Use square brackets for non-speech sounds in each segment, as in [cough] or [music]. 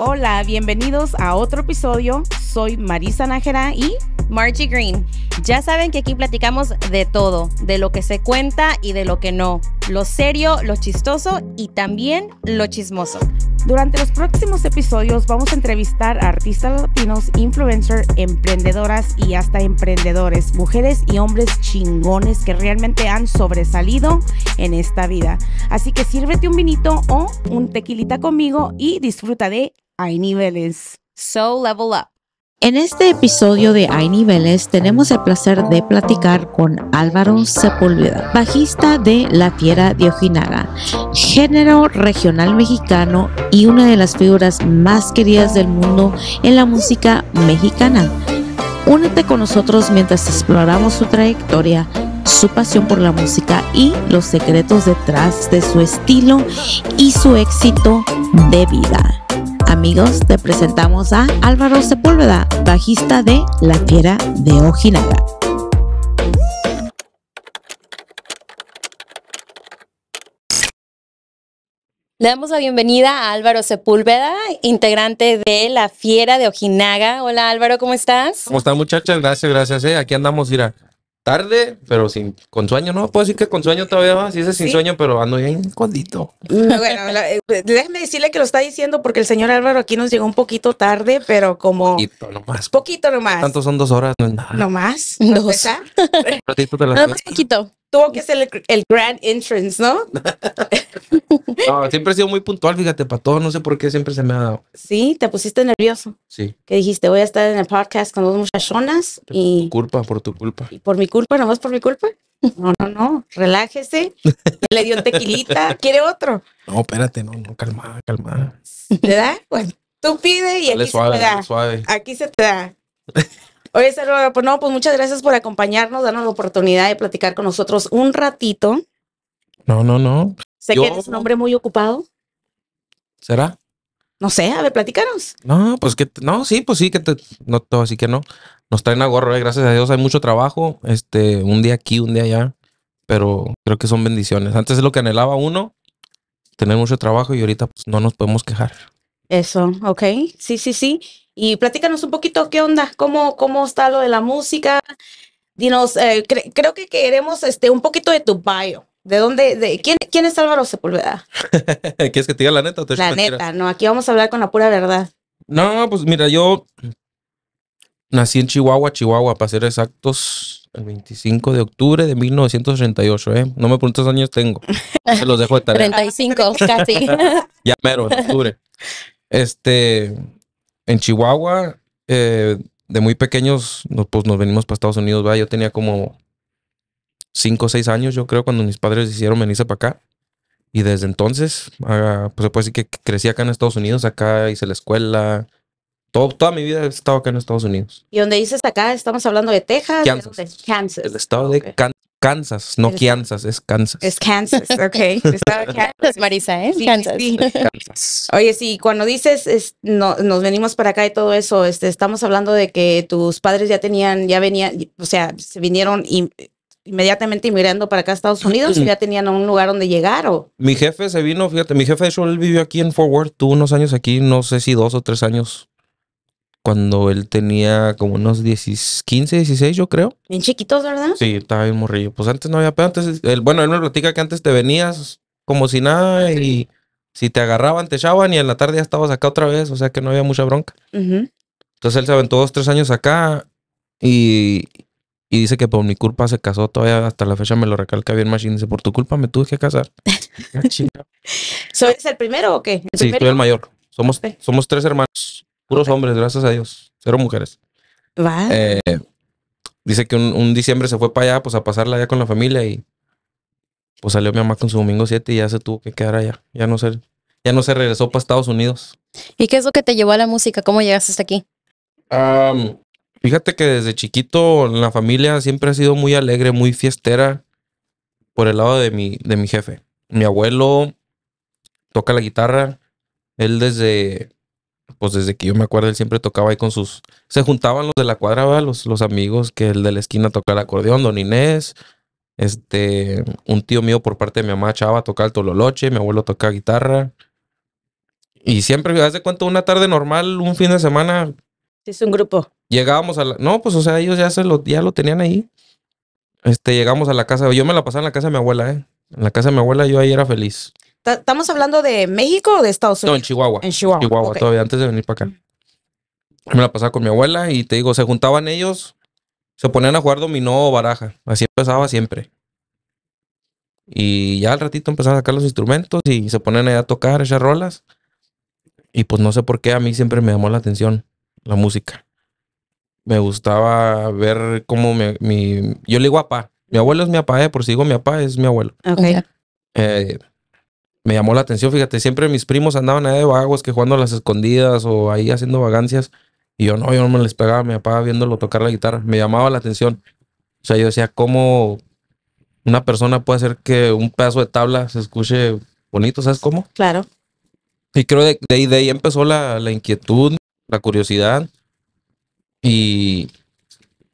Hola, bienvenidos a otro episodio. Soy Marisa Nájera y Margie Green. Ya saben que aquí platicamos de todo, de lo que se cuenta y de lo que no, lo serio, lo chistoso y también lo chismoso. Durante los próximos episodios vamos a entrevistar a artistas latinos, influencers, emprendedoras y hasta emprendedores, mujeres y hombres chingones que realmente han sobresalido en esta vida. Así que sírvete un vinito o un tequilita conmigo y disfruta de Hay Niveles. So level up. En este episodio de Hay Niveles tenemos el placer de platicar con Álvaro Sepúlveda, bajista de La Fiera de Ojinaga, género regional mexicano y una de las figuras más queridas del mundo en la música mexicana. Únete con nosotros mientras exploramos su trayectoria, su pasión por la música y los secretos detrás de su estilo y su éxito de vida. Amigos, te presentamos a Álvaro Sepúlveda, bajista de La Fiera de Ojinaga. Le damos la bienvenida a Álvaro Sepúlveda, integrante de La Fiera de Ojinaga. Hola Álvaro, ¿cómo estás? ¿Cómo estás muchachas? Gracias, gracias. Eh. Aquí andamos, mira, tarde, pero sin con sueño, ¿no? Puedo decir que con sueño todavía va, sí, es sin sueño, pero ando bien condito. Ah, bueno, eh, déjeme decirle que lo está diciendo porque el señor Álvaro aquí nos llegó un poquito tarde, pero como... Poquito nomás. Poquito nomás. Tanto son dos horas, no es nada. ¿No más? o ratito de más poquito tuvo que ser el, grand entrance, [laughs] ¿no? Siempre he sido muy puntual, fíjate, para todo, no sé por qué siempre se me ha dado. Sí, te pusiste nervioso. Sí. Que dijiste, voy a estar en el podcast con dos muchachonas y... Por tu culpa, por tu culpa. Y por mi culpa, nomás por mi culpa. No, no, no, relájese. [laughs] le dio tequilita, quiere otro. No, espérate, no, no, calma, calma. ¿Verdad? Bueno, tú pide y aquí se te da. Suave. Aquí se te da. [laughs] Oye, pues no, pues muchas gracias por acompañarnos, darnos la oportunidad de platicar con nosotros un ratito. No, no, no. Sé que eres un hombre muy ocupado. ¿Será? No sé, a ver, platícanos. No, pues que, no, sí, pues sí, que te, no, así que no. Nos traen a eh, gracias a Dios, hay mucho trabajo, este, un día aquí, un día allá, pero creo que son bendiciones. Antes es lo que anhelaba uno, tener mucho trabajo y ahorita pues no nos podemos quejar. Eso, ok, sí, sí, sí. Y platícanos un poquito qué onda, cómo, cómo está lo de la música. Dinos, eh, creo que queremos este, un poquito de tu bio. ¿De dónde? De, ¿quién, ¿Quién es Álvaro Sepúlveda? [laughs] ¿Quieres que te diga la neta? O te la neta, no, aquí vamos a hablar con la pura verdad. No, pues mira, yo nací en Chihuahua, Chihuahua, para ser exactos, el 25 de octubre de 1938, ¿eh? No me preguntes años tengo, se los dejo de tarea. 35, [laughs] casi. [laughs] ya mero, octubre. Este, en Chihuahua, eh, de muy pequeños, nos, pues nos venimos para Estados Unidos, Yo tenía como cinco o seis años, yo creo, cuando mis padres decidieron venirse para acá. Y desde entonces, ah, pues se puede decir que crecí acá en Estados Unidos, acá hice la escuela. toda mi vida he estado acá en Estados Unidos. ¿Y donde dices acá? Estamos hablando de Texas. Kansas. Kansas. El estado de Kansas. Kansas, no Kansas, es Kansas. Es Kansas, ok. [laughs] Es Kansas, Marisa, ¿eh? Sí, Kansas. Oye, sí, cuando dices es, nos venimos para acá y todo eso, este, estamos hablando de que tus padres ya tenían, ya venían, o sea, se vinieron inmediatamente inmigrando para acá a Estados Unidos y ya [clears throat] tenían un lugar donde llegar o. Mi jefe se vino, fíjate, mi jefe de hecho él vivió aquí en Fort Worth, tuvo unos años aquí, no sé si dos o tres años cuando él tenía como unos 15, 16, yo creo. Bien chiquitos, ¿verdad? Sí, estaba bien morrillo. Pues antes no había pedo. Antes, bueno, él me platica que antes te venías como si nada ah, y si te agarraban, te echaban y en la tarde ya estabas acá otra vez. O sea que no había mucha bronca. Entonces él se aventó dos, tres años acá y, dice que por mi culpa se casó todavía hasta la fecha me lo recalca bien Machine. Dice, por tu culpa me tuve que casar. [laughs] Ah, ¿Soy el primero o qué? sí, primero? el mayor. Somos, somos tres hermanos. Puros hombres, gracias a Dios. Cero mujeres. ¿Va? Eh, dice que un, diciembre se fue para allá, pues a pasarla allá con la familia y pues salió mi mamá con su domingo 7 y ya se tuvo que quedar allá. Ya no se, ya no se regresó para Estados Unidos. ¿Y qué es lo que te llevó a la música? ¿Cómo llegaste hasta aquí? fíjate que desde chiquito la familia siempre ha sido muy alegre, muy fiestera por el lado de mi, de mi jefe. Mi abuelo toca la guitarra. Él desde pues desde que yo me acuerdo, él siempre tocaba ahí con sus. Se juntaban los de la cuadra, los, los amigos que el de la esquina tocaba el acordeón, don Inés. Este, un tío mío por parte de mi mamá, Chava, tocaba el tololoche, mi abuelo tocaba guitarra. Y siempre, haz de una tarde normal, un fin de semana. Es un grupo. Llegábamos a la. No, pues, o sea, ellos ya, lo, ya lo tenían ahí. Este, llegamos a la casa. Yo me la pasaba en la casa de mi abuela, ¿eh? En la casa de mi abuela yo ahí era feliz. ¿Estamos hablando de México o de Estados Unidos? No, en Chihuahua. En Chihuahua. todavía antes de venir para acá. Me la pasaba con mi abuela y te digo, se juntaban ellos, se ponían a jugar dominó o baraja. Así empezaba siempre. Y ya al ratito empezaban a sacar los instrumentos y se ponían a tocar, echar rolas. Y pues no sé por qué a mí siempre me llamó la atención la música. Me gustaba ver cómo me, mi. Yo le digo papá. Mi abuelo es mi papá, por si digo mi papá, es mi abuelo. Ok, Eh, me llamó la atención, fíjate, siempre mis primos andaban ahí de vagos, que jugando a las escondidas o ahí haciendo vagancias. Y yo no, yo no me les pegaba, mi papá viéndolo tocar la guitarra, me llamaba la atención. O sea, yo decía, ¿cómo una persona puede hacer que un pedazo de tabla se escuche bonito? ¿Sabes cómo? Claro. Y creo de, de ahí, empezó la, inquietud, la curiosidad. Y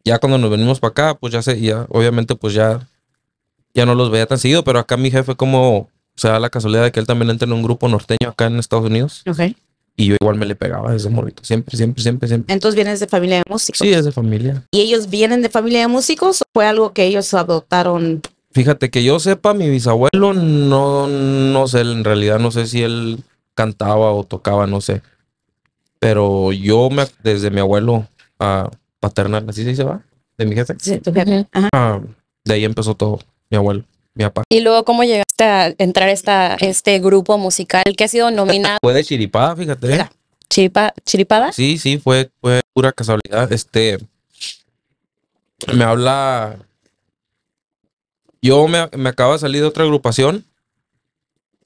ya cuando nos venimos para acá, pues ya sé, ya, obviamente, pues ya, ya no los veía tan seguido, pero acá mi jefe como o sea, la casualidad de que él también entra en un grupo norteño acá en Estados Unidos. Ok. Y yo igual me le pegaba de ese morrito, siempre, siempre, siempre, siempre. Entonces vienes de familia de músicos. Sí, es de familia. ¿Y ellos vienen de familia de músicos o fue algo que ellos adoptaron? Fíjate que yo sepa, mi bisabuelo, no, no sé, en realidad no sé si él cantaba o tocaba, no sé. Pero yo me, desde mi abuelo a ah, paternal, así se dice, va, de mi jefe. Sí, tu jefe. Ajá. Ah, de ahí empezó todo, mi abuelo. Y luego, ¿cómo llegaste a entrar a este grupo musical que ha sido nominado? Fue de Chiripada, fíjate. ¿Chiripada? Sí, sí, fue, pura casualidad. Este, me habla... Yo me, me acaba de salir de otra agrupación.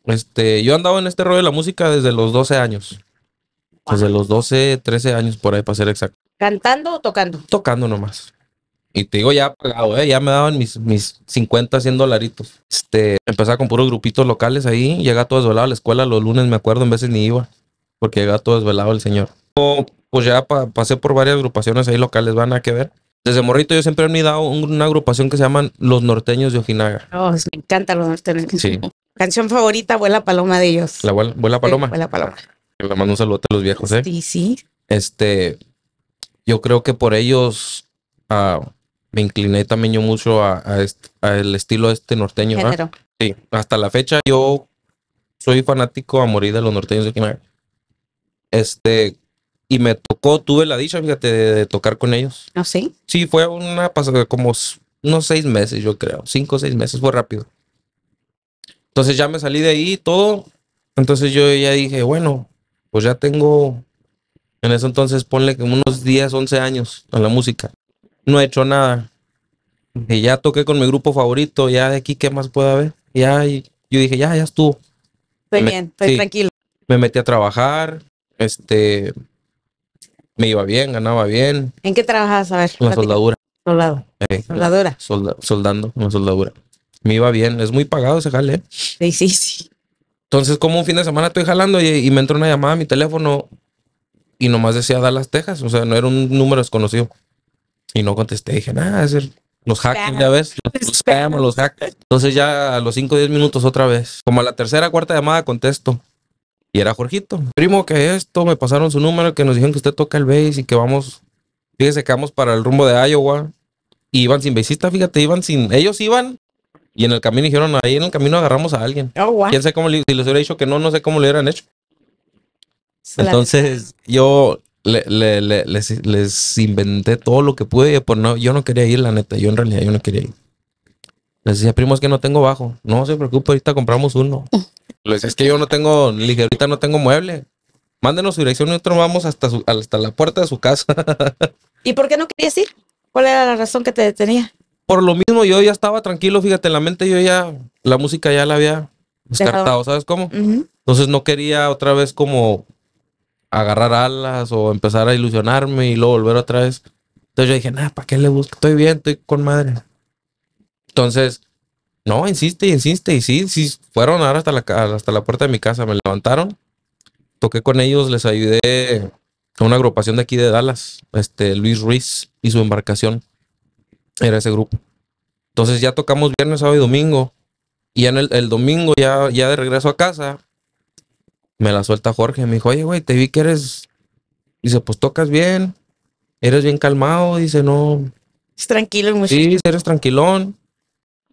Este, yo andaba en este rollo de la música desde los 12 años. Desde los 12, 13 años por ahí, para ser exacto. ¿Cantando o tocando? Tocando nomás. Y te digo, ya pagado, eh, ya me daban mis, 50, 100 dolaritos. Este, empezaba con puros grupitos locales ahí, llegaba todo desvelado a la escuela los lunes, me acuerdo, en veces ni iba, porque llegaba todo desvelado el señor. pues ya pasé por varias agrupaciones ahí locales, van a que ver. Desde morrito yo siempre he dado una agrupación que se llaman Los Norteños de Ojinaga. Oh, me encantan los norteños. Sí. Canción favorita, Vuela Paloma de ellos. La vuela, Paloma. vuela Paloma. Le mando un saludo a los viejos, ¿eh? Sí, sí. Este, yo creo que por ellos... Ah, me incliné también yo mucho a, el estilo este norteño. Sí, hasta la fecha yo soy fanático a morir de los norteños. de Este, y me tocó, tuve la dicha, fíjate, de, tocar con ellos. ¿Ah, sí? fue una pasada, como unos seis meses, yo creo, cinco o seis meses, fue rápido. Entonces ya me salí de ahí todo. Entonces yo ya dije, bueno, pues ya tengo, en eso. entonces ponle que unos 10, 11 años a la música no he hecho nada. Y ya toqué con mi grupo favorito, ya de aquí, ¿qué más puede haber? Ya, y yo dije, ya, ya estuvo. Estoy bien, estoy tranquilo. Me metí a trabajar, este, me iba bien, ganaba bien. ¿En qué trabajabas? A ver. La soldadura. Soldado. Soldadora. Eh, soldadura. soldando, una soldadura. Me iba bien, es muy pagado ese jale. ¿eh? Sí, sí, sí. Entonces, como un fin de semana estoy jalando y, me entró una llamada a mi teléfono y nomás decía Dallas, Texas, o sea, no era un número desconocido y no contesté. Dije, nada, es los hackers, ya ves, los, [laughs] los hackers. Entonces ya a los 5 o 10 minutos otra vez, como a la tercera cuarta llamada contesto. Y era Jorgito, primo que esto, me pasaron su número, que nos dijeron que usted toca el bass y que vamos, fíjese que vamos para el rumbo de Iowa. Y iban sin bassista, fíjate, iban sin, ellos iban y en el camino dijeron, ahí en el camino agarramos a alguien. Oh, wow. Quién sabe cómo le, si les hubiera dicho que no, no sé cómo le hubieran hecho. Entonces, yo les, inventé todo lo que pude, pues no, yo no quería ir, la neta, yo en realidad yo no quería ir. Les decía, primo, es que no tengo bajo. No se preocupe, ahorita compramos uno. [laughs] Les decía, es que yo no tengo, ligerita ahorita no tengo mueble. Mándenos su dirección y nosotros vamos hasta, su, hasta la puerta de su casa. [laughs] ¿Y por qué no querías ir? ¿Cuál era la razón que te detenía? Por lo mismo, yo ya estaba tranquilo, fíjate, en la mente yo ya, la música ya la había descartado, ¿sabes cómo? Entonces no quería otra vez como agarrar alas o empezar a ilusionarme y luego volver otra vez. Entonces yo dije, nada, ¿para qué le busco? Estoy bien, estoy con madre. Entonces, no, insiste y insiste. Y sí, sí, fueron ahora hasta la, hasta la puerta de mi casa, me levantaron, toqué con ellos, les ayudé a una agrupación de aquí de Dallas, este Luis Ruiz y su embarcación. Era ese grupo. Entonces ya tocamos viernes, sábado y domingo. Y en el, el domingo, ya, ya de regreso a casa, me la suelta Jorge. Me dijo, oye, güey, te vi que eres. Dice, pues tocas bien, eres bien calmado. Dice, no. Es tranquilo, muchacho. Sí, eres tranquilón.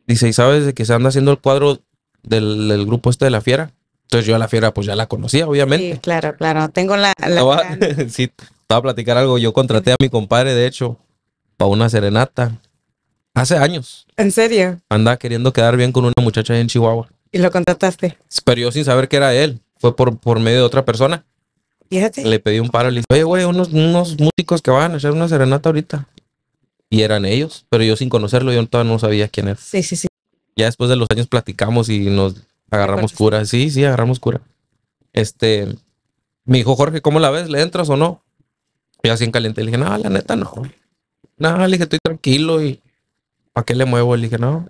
Dice, y sabes de que se anda haciendo el cuadro del, grupo este de la fiera. Entonces yo a la fiera, pues ya la conocía, obviamente. Sí, claro, claro. Tengo la. [laughs] estaba, a platicar algo. Yo contraté a mi compadre, de hecho, para una serenata. Hace años. ¿En serio? anda queriendo quedar bien con una muchacha en Chihuahua. ¿Y lo contrataste? Pero yo sin saber que era él fue por, medio de otra persona. Fíjate. Le pedí un paro, le oye, güey, unos, unos músicos que van a hacer una serenata ahorita. Y eran ellos, pero yo sin conocerlo, yo todavía no sabía quién era. Sí, sí, sí. Ya después de los años platicamos y nos agarramos cura. Sí, sí, agarramos cura. Este, me dijo, Jorge, ¿cómo la ves? ¿Le entras o no? Y así en caliente le dije, no, la neta no. No, le dije, estoy tranquilo y ¿para qué le muevo? Le dije, no.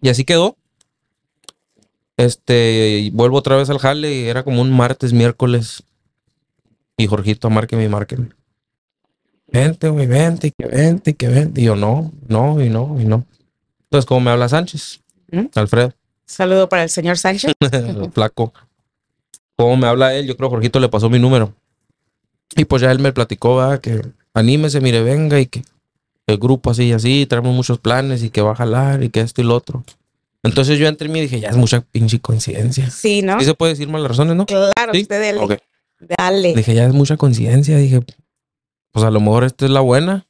Y así quedó. Este, vuelvo otra vez al jale y era como un martes, miércoles. Y Jorgito, márqueme y márqueme. Vente, güey, vente, que vente, que vente. Y yo, no, no, y no, y no. Entonces, cómo me habla Sánchez, ¿Mm? Alfredo. Saludo para el señor Sánchez. [laughs] Flaco. Como me habla él, yo creo que Jorgito le pasó mi número. Y pues ya él me platicó, va que anímese, mire, venga y que el grupo así y así, traemos muchos planes y que va a jalar y que esto y lo otro. Entonces yo entré y me dije, ya es mucha pinche coincidencia. Sí, ¿no? ¿Y se puede decir malas razones, no? Claro, usted dele. Okay. Dale. Dije, ya es mucha coincidencia. Dije, pues a lo mejor esta es la buena.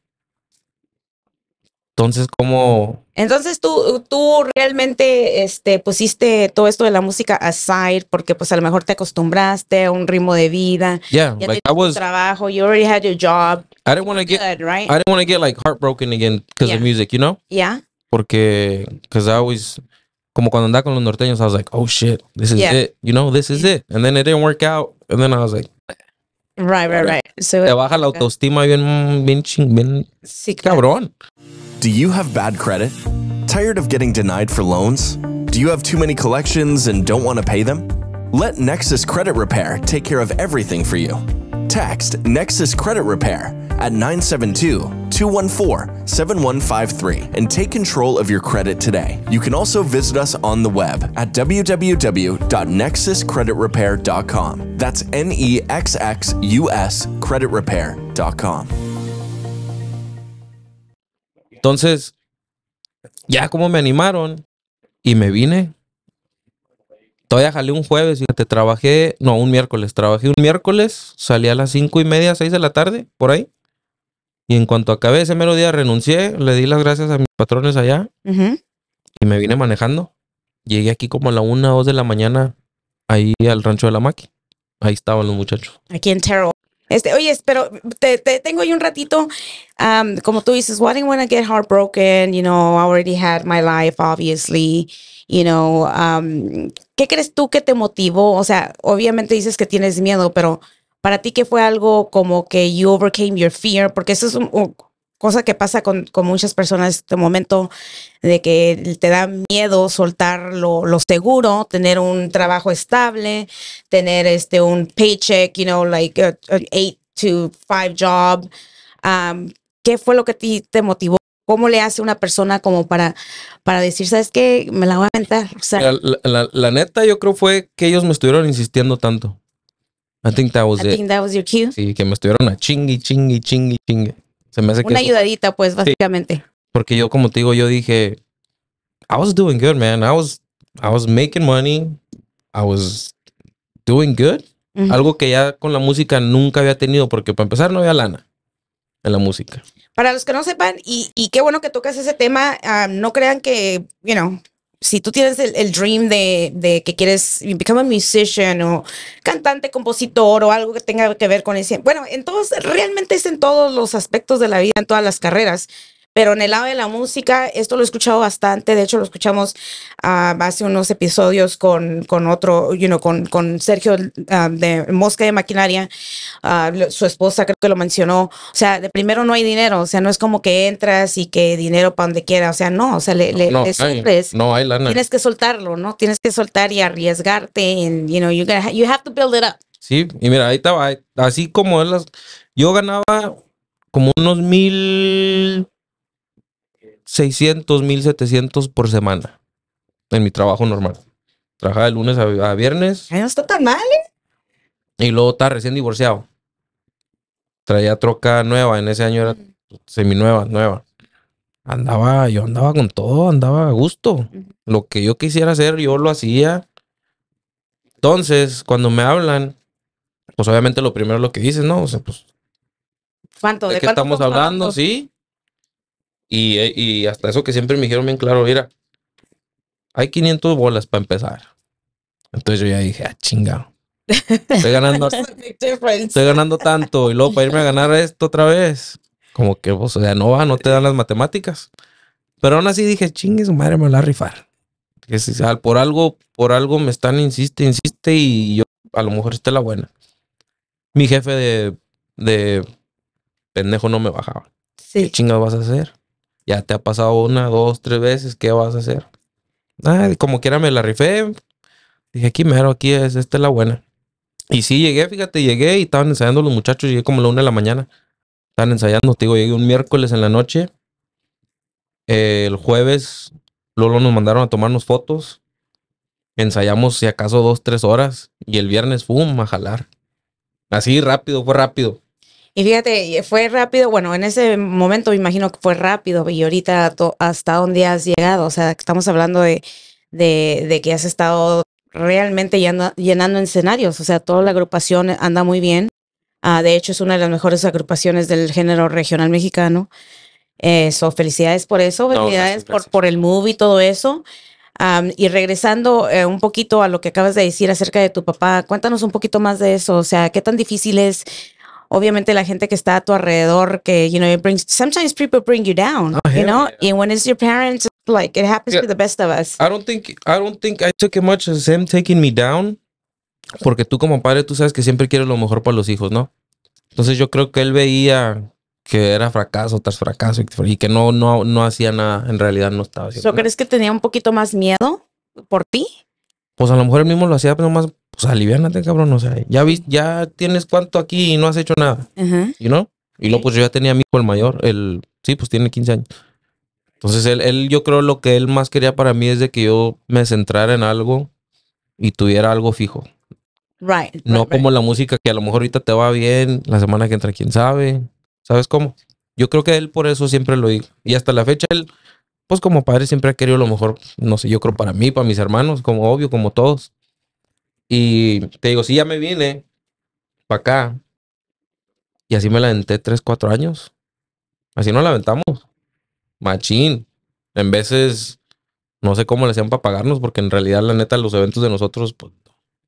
Entonces, ¿cómo? Entonces tú, tú realmente este, pusiste todo esto de la música aside porque pues a lo mejor te acostumbraste a un ritmo de vida. Yeah, ya like I was, trabajo, you already had your job. I didn't want to get, right? I didn't want to get like heartbroken again because of music, you know? Yeah. Porque, because I always, como cuando andaba con los norteños, I was like, oh shit, this is yeah. it. You know, this is it. And then it didn't work out. And then I was like, right, right, right. So te baja la autoestima bien, bien, ching, bien sí, cabrón. Do you have bad credit? Tired of getting denied for loans? Do you have too many collections and don't want to pay them? Let Nexus Credit Repair take care of everything for you text Nexus Credit Repair at 972 214 7153 and take control of your credit today. You can also visit us on the web at www.nexuscreditrepair.com. That's N E X X U S creditrepair.com. Entonces, ya como me animaron y me vine, todavía jalé un jueves, te trabajé, no, un miércoles, trabajé un miércoles, salí a las cinco y media, seis de la tarde, por ahí. Y en cuanto acabé ese mero día renuncié, le di las gracias a mis patrones allá y me vine manejando. Llegué aquí como a la una, dos de la mañana, ahí al rancho de la Maqui. Ahí estaban los muchachos. Aquí en Terrell. Este, oye, pero te, tengo ahí un ratito. como tú dices, why want to get heartbroken. You know, I already had my life, obviously you know, um, ¿qué crees tú que te motivó? O sea, obviamente dices que tienes miedo, pero para ti ¿qué fue algo como que you overcame your fear, porque eso es un, cosa que pasa con, muchas personas en este momento, de que te da miedo soltar lo, seguro, tener un trabajo estable, tener este un paycheck, you know, like uh, a, eight to five job. Um, ¿Qué fue lo que ti te motivó ¿Cómo le hace una persona como para, para decir, sabes qué, me la voy a aventar? O sea, la, neta yo creo fue que ellos me estuvieron insistiendo tanto. I think that was I think that was your cue. Sí, que me estuvieron a chingui, chingui, chingui, chingue. Se me hace Una ayudadita, pues, básicamente. porque yo, como te digo, yo dije, I was doing good, man. I was, I was making money. I was doing good. Algo que ya con la música nunca había tenido, porque para empezar no había lana en la música. Para los que no sepan, y, qué bueno que tocas ese tema, ah, no crean que, you know, si tú tienes el, dream de, que quieres become a musician o cantante, compositor o algo que tenga que ver con ese, bueno, entonces realmente es en todos los aspectos de la vida, en todas las carreras. Pero en el lado de la música, esto lo he escuchado bastante. De hecho, lo escuchamos ah, hace unos episodios con, con otro, you know, con, Sergio ah, de Mosca de Maquinaria. Ah, su esposa creo que lo mencionó. O sea, de primero no hay dinero. O sea, no es como que entras y que dinero para donde quiera. O sea, no. O sea, le, le, no, Tienes que soltarlo, ¿no? Tienes que soltar y arriesgarte. en you know, you, have to build it up. Sí, y mira, ahí estaba. Así como las yo ganaba como unos mil mil 1700 por semana en mi trabajo normal. Trabajaba de lunes a, viernes. Ah, no está tan mal, ¿eh? Y luego estaba recién divorciado. Traía troca nueva, en ese año era mm. seminueva, nueva. Andaba, yo andaba con todo, andaba a gusto. Lo que yo quisiera hacer, yo lo hacía. Entonces, cuando me hablan, pues obviamente lo primero lo que dices, ¿no? O sea, pues. ¿Cuánto? ¿De, estamos hablando? Sí. Eh, y, hasta eso que siempre me dijeron bien claro, mira, hay 500 bolas para empezar. Entonces yo ya dije, ah, chingado Estoy ganando, [laughs] estoy ganando tanto y luego para irme a ganar esto otra vez. Como que, pues, o sea, no va, no te dan las matemáticas. Pero aún así dije, chingue su madre, me la a rifar. Que si, por algo, por algo me están, insiste, insiste y yo a lo mejor esté la buena. Mi jefe de, de pendejo no me bajaba. Sí. ¿Qué chingas vas a hacer? Ya te ha pasado una, dos, tres veces, ¿qué vas a hacer? Ah, como quiera me la rifé. Dije, aquí mero, aquí es, esta es la buena. Y sí, llegué, fíjate, llegué y estaban ensayando los muchachos, llegué como a la una de la mañana. Estaban ensayando, te digo, llegué un miércoles en la noche. el jueves, lolo nos mandaron a tomarnos fotos. Ensayamos si acaso dos, tres horas. Y el viernes, ¡pum!, a jalar. Así rápido, fue rápido. Y fíjate, fue rápido, bueno, en ese momento me imagino que fue rápido y ahorita hasta dónde has llegado, o sea, estamos hablando de, de, que has estado realmente llenando, escenarios, o sea, toda la agrupación anda muy bien, ah, de hecho es una de las mejores agrupaciones del género regional mexicano, eso, eh, felicidades por eso, felicidades Por, por el move y todo eso. y regresando eh, un poquito a lo que acabas de decir acerca de tu papá, cuéntanos un poquito más de eso, o sea, qué tan difícil es obviamente la gente que está a tu alrededor que you know sometimes people bring you down ah, you know yeah. and when it's your parents like it happens to the best of us I don't think I don't think I took it much as him taking me down porque tú como padre tú sabes que siempre quieres lo mejor para los hijos no entonces yo creo que él veía que era fracaso tras fracaso y que no no no hacía nada en realidad no estaba haciendo ¿So crees que tenía un poquito más miedo por ti pues a lo mejor él mismo lo hacía pero pues, más pues aliviánate, cabrón. O sea, ya, vi, ya tienes cuánto aquí y no has hecho nada. y no Y luego, pues yo ya tenía a mi hijo el mayor, el, sí, pues tiene 15 años. Entonces, él, él, yo creo lo que él más quería para mí es de que yo me centrara en algo y tuviera algo fijo. Right. no como la música que a lo mejor ahorita te va bien, la semana que entra, quién sabe. ¿Sabes cómo? Yo creo que él por eso siempre lo digo. Y hasta la fecha, él, pues como padre, siempre ha querido lo mejor, no sé, yo creo para mí, para mis hermanos, como obvio, como todos. Y te digo, sí, ya me vine para acá. Y así me la aventé tres, años. Así nos la aventamos. Machín. En veces, no sé cómo le hacían para pagarnos, porque en realidad, la neta, los eventos de nosotros, pues.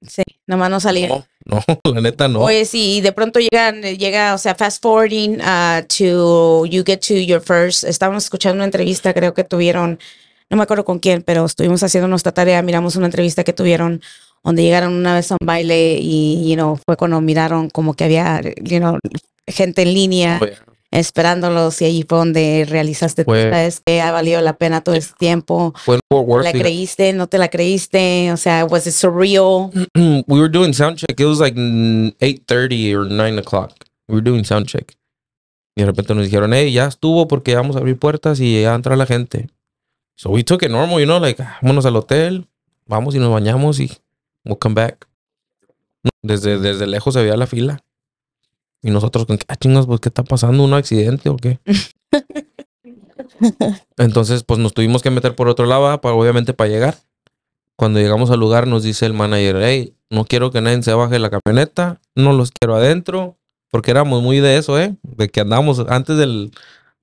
Sí, nomás no salían. No, [laughs] la neta no. Oye, sí, de pronto llegan, llega, o sea, fast forwarding uh, to you get to your first. Estábamos escuchando una entrevista, creo que tuvieron, no me acuerdo con quién, pero estuvimos haciendo nuestra tarea, miramos una entrevista que tuvieron donde llegaron una vez a un baile y, you know, fue cuando miraron como que había, you know, gente en línea oh, esperándolos y allí fue donde realizaste fue, sabes que ha valido la pena todo ese tiempo. La creíste, no te la creíste, o sea, was it surreal? [clears throat] we were doing sound check, it was like 8.30 or 9 o'clock. We were doing sound check. Y de repente nos dijeron, hey, ya estuvo porque vamos a abrir puertas y ya entra la gente. So we took it normal, you know, like, vámonos al hotel, vamos y nos bañamos y we'll back. Desde, desde lejos se veía la fila. Y nosotros con, ah, chingas, pues, ¿qué está pasando? ¿Un accidente o qué? [laughs] Entonces, pues nos tuvimos que meter por otro lado, ah, para, obviamente, para llegar. Cuando llegamos al lugar, nos dice el manager, hey, no quiero que nadie se baje de la camioneta, no los quiero adentro, porque éramos muy de eso, ¿eh? De que andábamos antes del,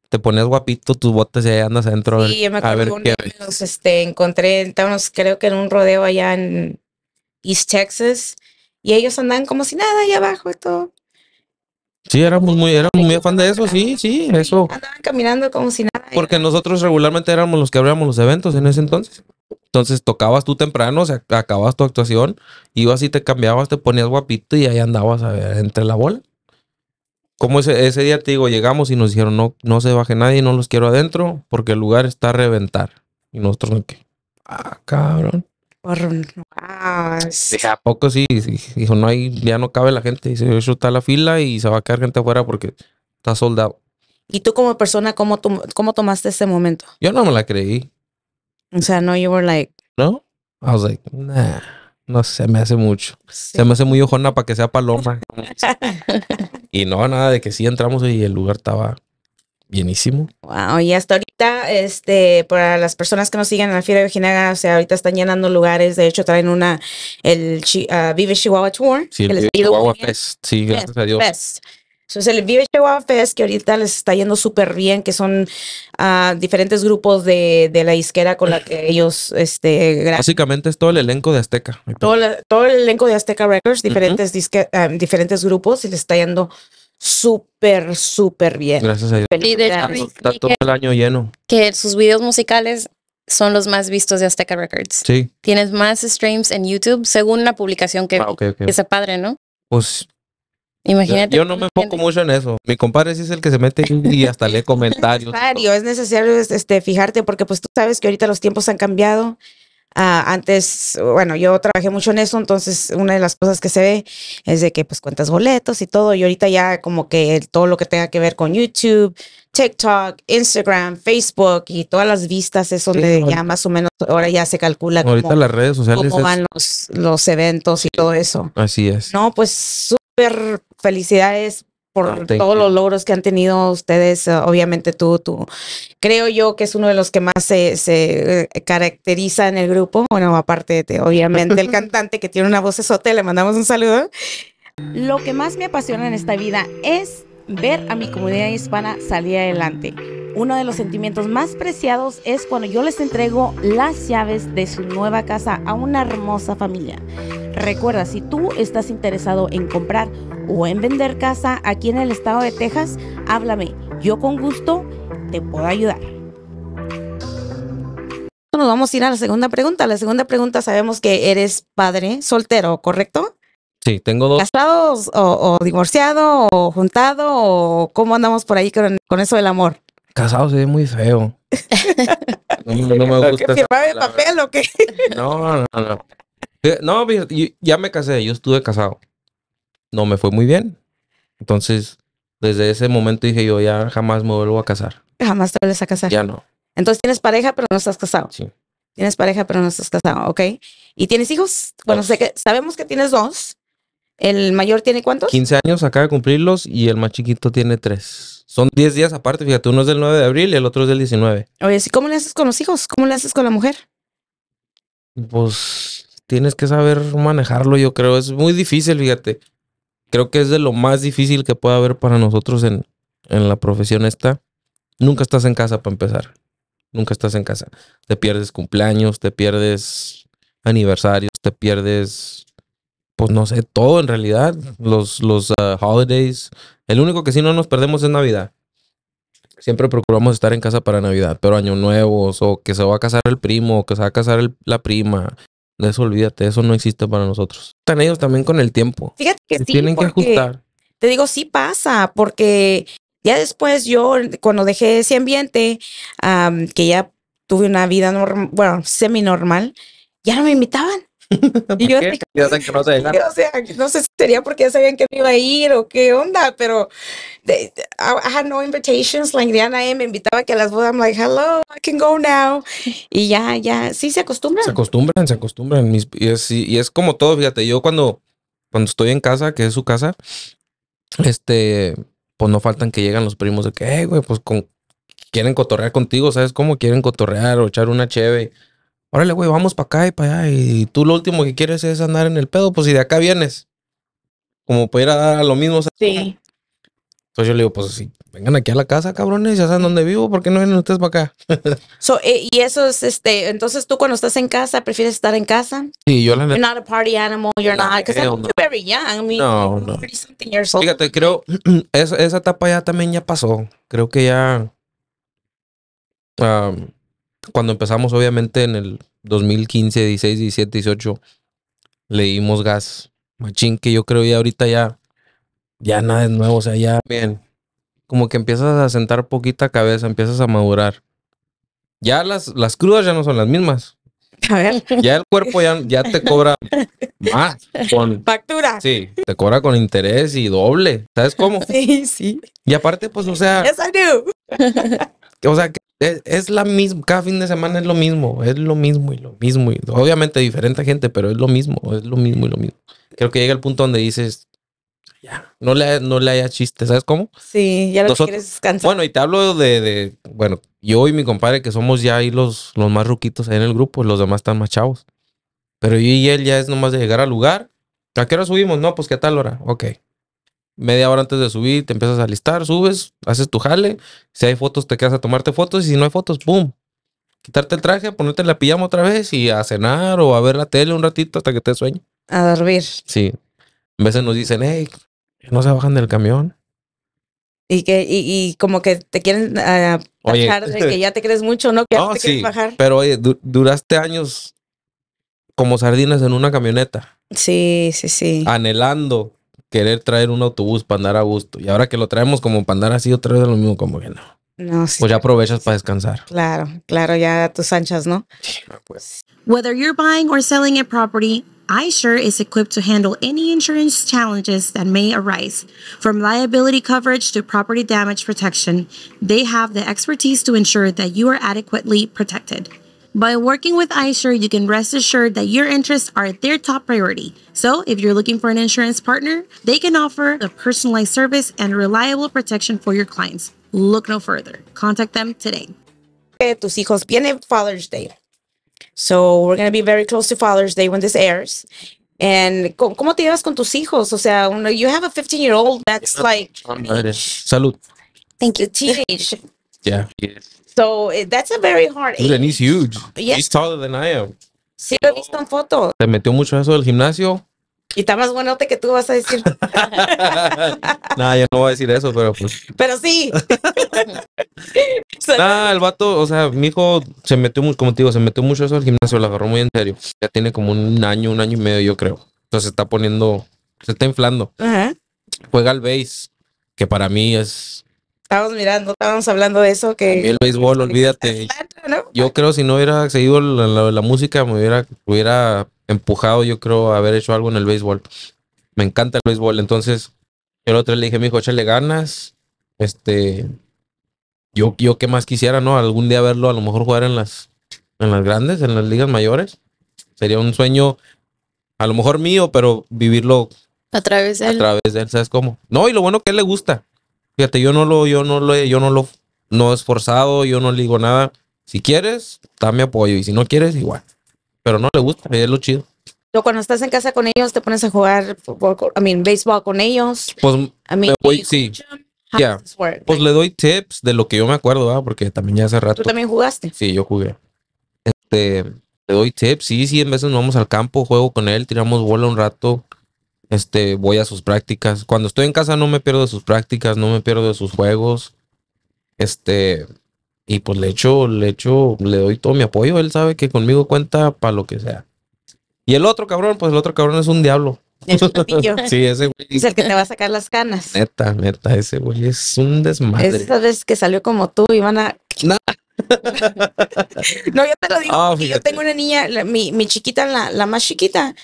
te ponías guapito tus botas y ahí andas adentro. Sí, a ver, yo me acuerdo que este, encontré, estábamos creo que en un rodeo allá en East Texas, y ellos andaban como si nada ahí abajo y todo. Sí, éramos muy, éramos muy fan de eso, sí, sí, eso. Andaban caminando como si nada. Porque nosotros regularmente éramos los que abríamos los eventos en ese entonces. Entonces tocabas tú temprano, acababas tu actuación, ibas y te cambiabas, te ponías guapito y ahí andabas a ver, entre la bola. Como ese, ese día te digo, llegamos y nos dijeron, no, no se baje nadie, no los quiero adentro, porque el lugar está a reventar. Y nosotros, ¿qué? Ah, cabrón. Ah, sí. Dije, ¿a poco sí? Dijo, no hay, ya no cabe la gente. Dice, eso está la fila y se va a quedar gente afuera porque está soldado. ¿Y tú como persona, cómo, cómo tomaste ese momento? Yo no me la creí. O sea, no, you were like... No, I was like, nah, no se me hace mucho. Se me hace muy ojona para que sea paloma. [laughs] y no, nada, de que sí entramos y el lugar estaba bienísimo. Wow, y hasta ahorita, este, para las personas que nos siguen en la Fiera de Ojinaga, o sea, ahorita están llenando lugares, de hecho traen una, el ah, Vive Chihuahua Tour. Sí, el Vive Chihuahua Fest, sí, gracias a Dios. Entonces, el Vive Chihuahua Fest, que ahorita les está yendo súper bien, que son ah, diferentes grupos de, la isquera con la que [laughs] ellos este, Básicamente es todo el elenco de Azteca. Todo, el elenco de Azteca Records, diferentes, ah, diferentes grupos, y les está yendo súper, súper bien. Gracias a Dios. está todo el año lleno. Que sus videos musicales son los más vistos de Azteca Records. Sí. Tienes más streams en YouTube según la publicación que, ah, padre, ¿no? Pues Imagínate. Yo no me enfoco mucho en eso. Mi compadre sí es el que se mete y hasta lee comentarios. Es necesario, es necesario este, fijarte porque pues tú sabes que ahorita los tiempos han cambiado Ah, antes, bueno, yo trabajé mucho en eso, entonces una de las cosas que se ve es de que pues cuentas boletos y todo, y ahorita ya como que todo lo que tenga que ver con YouTube, TikTok, Instagram, Facebook y todas las vistas eso donde ya más o menos ahora ya se calcula ahorita las redes sociales van los, los eventos y todo eso. Así es. No, pues súper felicidades por ah, todos los logros que han tenido ustedes. Eh, obviamente tú, tú, creo yo que es uno de los que más se, se eh, caracteriza en el grupo. Bueno, aparte de, obviamente, el [laughs] cantante que tiene una voz esote, le mandamos un saludo. Lo que más me apasiona en esta vida es ver a mi comunidad hispana salir adelante. Uno de los sentimientos más preciados es cuando yo les entrego las llaves de su nueva casa a una hermosa familia. Recuerda, si tú estás interesado en comprar o en vender casa aquí en el estado de Texas, háblame. Yo con gusto te puedo ayudar. Nos vamos a ir a la segunda pregunta. La segunda pregunta sabemos que eres padre soltero, ¿correcto? Sí, tengo dos. ¿Casados o, divorciado o juntado o cómo andamos por ahí con, eso del amor? Casado se ve muy feo. [laughs] No, me gusta. ¿Firmar el papel o qué? [laughs] No, no, no. No, ya me casé, yo estuve casado. No me fue muy bien. Entonces, desde ese momento dije yo, ya jamás me vuelvo a casar. Jamás te vuelves a casar. Ya no. Entonces tienes pareja, pero no estás casado. Sí. Tienes pareja, pero no estás casado, ¿ok? ¿Y tienes hijos? Bueno, sé que sabemos que tienes dos. ¿El mayor tiene cuántos? 15 años, acaba de cumplirlos y el más chiquito tiene 3. Son 10 días aparte, fíjate, uno es del 9 de abril y el otro es del 19. Oye, ¿y ¿cómo le haces con los hijos? ¿Cómo le haces con la mujer? Pues tienes que saber manejarlo, yo creo. Es muy difícil, fíjate. Creo que es de lo más difícil que puede haber para nosotros en, en la profesión esta. Nunca estás en casa para empezar. Nunca estás en casa. Te pierdes cumpleaños, te pierdes aniversarios, te pierdes pues no sé, todo en realidad, los, los ah, holidays. El único que sí no nos perdemos es Navidad. Siempre procuramos estar en casa para Navidad, pero año Nuevo, o que se va a casar el primo o que se va a casar la prima. De eso olvídate, eso no existe para nosotros. Están ellos también con el tiempo. Fíjate que sí, tienen que ajustar. Te digo, sí pasa, porque ya después yo, cuando dejé ese ambiente, que ya tuve una vida, bueno, semi normal, ya no me invitaban [laughs] y yo, que no se no sé si sería porque ya sabían que me iba a ir o qué onda, pero I had no invitations. La Indiana eh, me invitaba que a las bodas, I'm like, hello, I can go now. Y ya, ya, sí se acostumbran. Se acostumbran, se acostumbran. y, es, y es como todo, fíjate, yo cuando, cuando estoy en casa, que es su casa, este, pues no faltan que llegan los primos de que, güey, pues quieren cotorrear contigo, ¿sabes cómo? Quieren cotorrear o echar una cheve. Órale, güey, vamos para acá y para allá. Y tú lo último que quieres es andar en el pedo, pues si de acá vienes, como pudiera dar a lo mismo. sí. Entonces yo le digo, pues si vengan aquí a la casa, cabrones, ya saben dónde vivo, ¿por qué no vienen ustedes para acá? [laughs] so, eh, y eso es, este, entonces tú cuando estás en casa, ¿prefieres estar en casa? Sí, yo la You're not a party animal, you're not, because I'm very young, no, no. Fíjate, creo, [clears throat] esa, etapa ya también ya pasó, creo que ya, um, cuando empezamos, obviamente, en el 2015, 16, 17, 18, le dimos gas. Machín, que yo creo que ahorita ya, ya nada es nuevo, o sea, ya bien. Como que empiezas a sentar poquita cabeza, empiezas a madurar. Ya las, las crudas ya no son las mismas. Ya el cuerpo ya, ya te cobra más. Con, Factura. Sí, te cobra con interés y doble. ¿Sabes cómo? Sí, sí. Y aparte, pues, o sea. Yes, O sea, que es, la misma, cada fin de semana es lo mismo, es lo mismo y lo mismo. Y, obviamente diferente gente, pero es lo mismo, es lo mismo y lo mismo. Creo que llega el punto donde dices, ya, no le, no le haya chiste, ¿sabes cómo? Sí, ya lo quieres descansar. Bueno, y te hablo de, bueno, yo y mi compadre que somos ya ahí los, los más ruquitos en el grupo, los demás están más chavos. Pero yo y él ya es nomás de llegar al lugar. ¿A qué hora subimos? No, pues qué tal hora. Ok, media hora antes de subir, te empiezas a listar, subes, haces tu jale, si hay fotos te quedas a tomarte fotos y si no hay fotos, ¡pum! Quitarte el traje, ponerte la pijama otra vez y a cenar o a ver la tele un ratito hasta que te sueñe. A dormir. Sí. A veces nos dicen, hey, no se bajan del camión. Y que, y, como que te quieren a... Ah, bajar de que ya te crees mucho, ¿no? Que no, te bajar. Pero oye, duraste años como sardinas en una camioneta. Sí, sí, sí. Anhelando querer traer un autobús para andar a gusto. Y ahora que lo traemos como para andar así otra vez lo mismo, como que no. sí. Pues ya aprovechas para descansar. Claro, claro, ya a tus anchas, ¿no? pues. Whether you're buying or selling a property, iSure is equipped to handle any insurance challenges that may arise. From liability coverage to property damage protection, they have the expertise to ensure that you are adequately protected. By working with iSure, you can rest assured that your interests are their top priority. So, if you're looking for an insurance partner, they can offer a personalized service and reliable protection for your clients. Look no further. Contact them today. Tus hijos viene Father's Day. So, we're going to be very close to Father's Day when this airs. And ¿cómo te llevas con tus hijos? O sea, you have a 15 year old that's like. Salud. Thank you. Teenage. [laughs] Yeah. Yes. So eh, that's a very hard And he's huge. He's taller than I am. Sí, lo he visto en fotos. Se metió mucho eso del gimnasio? Y está más buenote que tú vas a decir. [laughs] nah, yo no voy a decir eso, pero pues. Pero sí. [laughs] nah, el vato, o sea, mi hijo se metió mucho, como te digo, se metió mucho eso al gimnasio, lo agarró muy en serio. Ya tiene como un año, un año y medio, yo creo. Entonces se está poniendo, se está inflando. Juega al base, que para mí es estábamos mirando, estábamos hablando de eso. que el béisbol, olvídate. Yo creo si no hubiera seguido la, música, me hubiera, hubiera empujado, yo creo, haber hecho algo en el béisbol. Me encanta el béisbol, entonces el otro le dije, mi hijo, échale ganas. Este, yo, yo qué más quisiera, ¿no? Algún día verlo, a lo mejor jugar en las, en las grandes, en las ligas mayores. Sería un sueño, a lo mejor mío, pero vivirlo a través de él. A través de él, ¿sabes cómo? No, y lo bueno que él le gusta. Fíjate, yo no lo, yo no lo, yo no lo, no he esforzado, yo no le digo nada. Si quieres, dame apoyo y si no quieres, igual. Pero no le gusta, es lo chido. Pero cuando estás en casa con ellos, te pones a jugar, I mean, béisbol con ellos. Pues, sí. Em. pues le doy tips de lo que yo me acuerdo, porque también ya hace rato. ¿Tú también jugaste? Sí, yo jugué. Este, le doy tips, sí, sí, en veces nos vamos al campo, juego con él, tiramos bola un rato. Este, voy a sus prácticas. Cuando estoy en casa no me pierdo de sus prácticas, no me pierdo de sus juegos. Este, y pues le echo, le echo, le doy todo mi apoyo. Él sabe que conmigo cuenta para lo que sea. Y el otro cabrón, pues el otro cabrón es un diablo. Es [laughs] sí, Es el que te va a sacar las canas. Neta, neta, ese güey es un desmadre. esa es que salió como tú, iban a. [laughs] no, yo te lo digo. Ah, yo tengo una niña, mi, chiquita, la, la, más chiquita,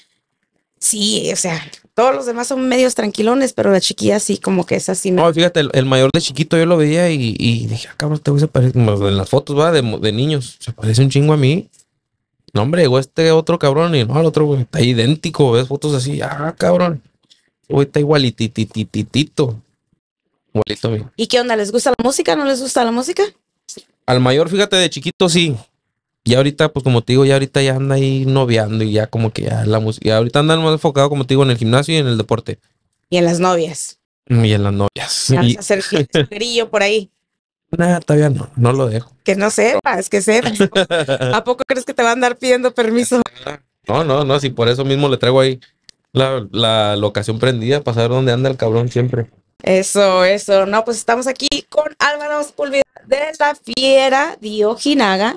Sí, o sea, todos los demás son medios tranquilones, pero la chiquilla sí, como que es así. No, fíjate, el, mayor de chiquito yo lo veía y, dije, ah, cabrón, te este voy a parecer, en las fotos, va, de, niños, se parece un chingo a mí. No, hombre, o este otro cabrón y no, el otro güey, está idéntico, ves fotos así, ah, cabrón. Hoy este está igualititititito. Igualito ¿Y qué onda? ¿Les gusta la música? ¿No les gusta la música? Al mayor, fíjate, de chiquito sí. Y ahorita, pues como te digo, ya ahorita ya anda ahí noviando y ya como que ya la música. Ahorita andan más enfocado, como te digo, en el gimnasio y en el deporte. Y en las novias. Mm, y en las novias. Vas y... a hacer grillo [laughs] por ahí. Nada, todavía no, no lo dejo. Que no sepas, que sepas. [laughs] ¿A poco crees que te va a andar pidiendo permiso? No, no, no, si por eso mismo le traigo ahí la, la locación prendida para saber dónde anda el cabrón siempre. Eso, eso. No, pues estamos aquí con Álvaro Sepúlveda de la Fiera Ojinaga.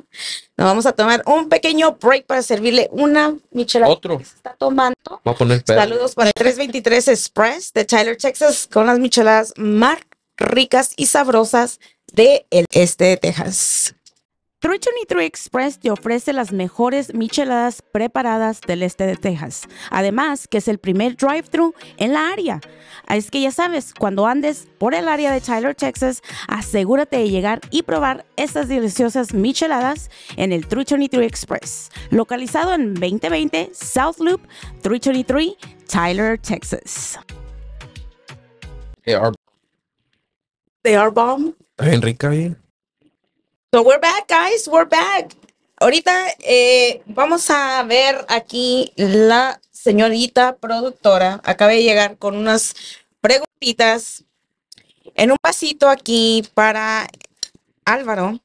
Nos vamos a tomar un pequeño break para servirle una michelada. Otro. se está tomando. Saludos para el 323 Express de Tyler, Texas, con las micheladas más ricas y sabrosas del este de Texas. 323 Express te ofrece las mejores micheladas preparadas del este de Texas. Además, que es el primer drive-thru en la área. Es que ya sabes, cuando andes por el área de Tyler, Texas, asegúrate de llegar y probar estas deliciosas micheladas en el True Express, localizado en 2020 South Loop 323 Tyler, Texas. They are, They are bomb. Enrique, bien. So we're back, guys, we're back. Ahorita eh, vamos a ver aquí la señorita productora. Acaba de llegar con unas preguntitas en un pasito aquí para Álvaro.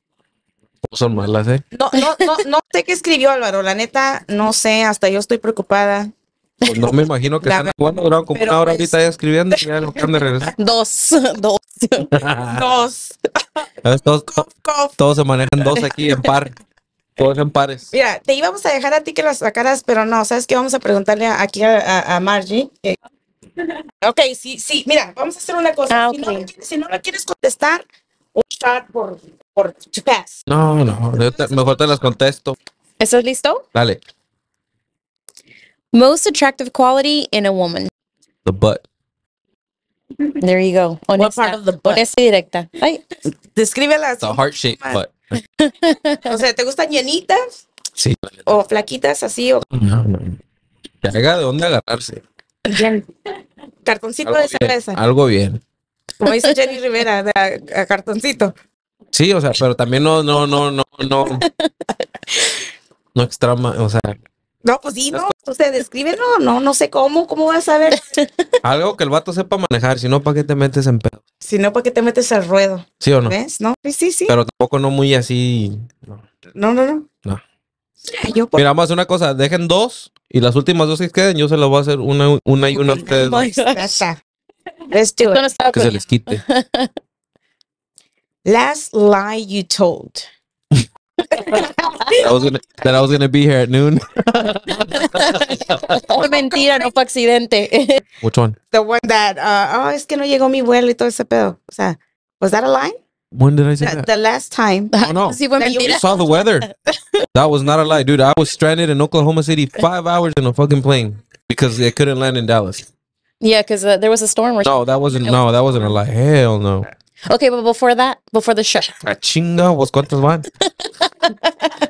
Son malas, ¿eh? No, no, no, no sé qué escribió Álvaro. La neta, no sé. Hasta yo estoy preocupada. Pues no me imagino que están jugando, duraron como una hora pues ahorita ahorita escribiendo y ya lo de regresar. [laughs] Dos, dos, [laughs] dos. todos, todos se manejan dos aquí en par. Todos en pares. Mira, te íbamos a dejar a ti que las sacaras, pero no, ¿sabes qué? Vamos a preguntarle aquí a, Margie. [laughs] ok, sí, sí, mira, vamos a hacer una cosa. Ah, si, no, si, no, la quieres contestar, un chat por, por pass. No, no, mejor te las contesto. ¿Estás listo? Dale. Most attractive quality in a woman. The butt. There you go. What part of the butt? Honesta directa. Descríbela. The heart shaped butt. [laughs] o sea, ¿te gustan llenitas? Sí. O flaquitas así o. No, no. de dónde agarrarse. Bien. Cartoncito de cerveza. Algo bien. Como dice Jenny Rivera, de, cartoncito. Sí, o sea, pero también no, no, no, no, no. [laughs] No extrema, o sea, no, pues sí, no, usted describe, no, no, no sé cómo, cómo vas a ver. [laughs] Algo que el vato sepa manejar, si no, ¿para qué te metes en pedo? Si no, ¿para qué te metes al ruedo? ¿Sí o no? ¿Ves? No, sí, sí. sí. Pero tampoco no muy así. No, no, no. No. no. Mira, más una cosa, dejen dos y las últimas dos que queden, yo se las voy a hacer una, una y una a ustedes. Let's do it. Que se les quite. [laughs] Last lie you told. I was gonna, that I was gonna be here at noon. Oh, [laughs] mentira, no fue accidente. [laughs] Which one? The one that, uh, oh, es que no llegó mi vuelo y todo ese pedo. O sea, was that a lie? When did I say the, that? The last time. Oh no! Sí, fue mentira. You saw the weather. that was not a lie, dude. I was stranded in Oklahoma City five hours in a fucking plane because they couldn't land in Dallas. Yeah, because uh, there was a storm. No, that wasn't. No, that wasn't a lie. Hell no. Okay, but before that, before the show. Ah, chinga, vos pues, cuántos van.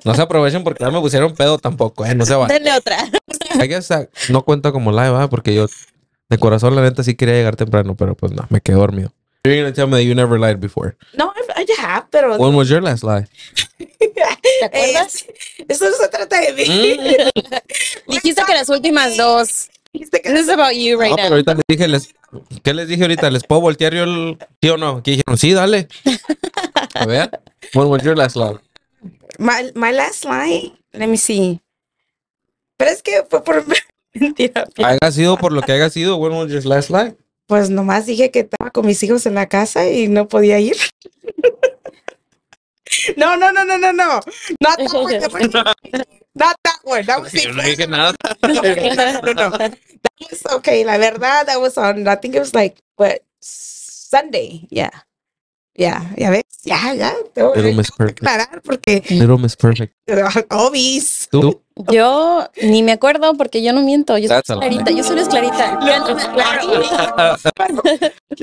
no se aprovechen porque ya me pusieron pedo tampoco, eh, no se van. Denle otra. I guess, ah, no cuenta como live, ¿verdad? Ah, porque yo de corazón la neta sí quería llegar temprano, pero pues no, me quedé dormido. You're gonna tell me that you never lied before. No, I have, pero. When was your last lie? [laughs] ¿Te acuerdas? Eso no se trata de mí. Mm. Dijiste que las últimas dos. This is about you right now. Pero ahorita le dije, les, ¿Qué les dije ahorita? ¿Les puedo voltear yo el sí o no? ¿Qué dijeron, sí, dale. A ver. What was your last line? My, my last line. Let me see. Pero es que fue por [laughs] mentira. Haga sido por lo que haga sido. What was your last line? Pues nomás dije que estaba con mis hijos en la casa y no podía ir. [laughs] No, no, no, no, no, no. No, [laughs] that one. That was it. no [laughs] no, no, no. That was okay. La verdad, that was on. I think it was like what Sunday. Yeah. Yeah, ya ves, ya, ya. Tengo Little Aclarar porque. Little Miss Perfect. [laughs] Obis. ¿Tú? Yo ni me acuerdo porque yo no miento. Yo soy clarita. Yo soy es clarita.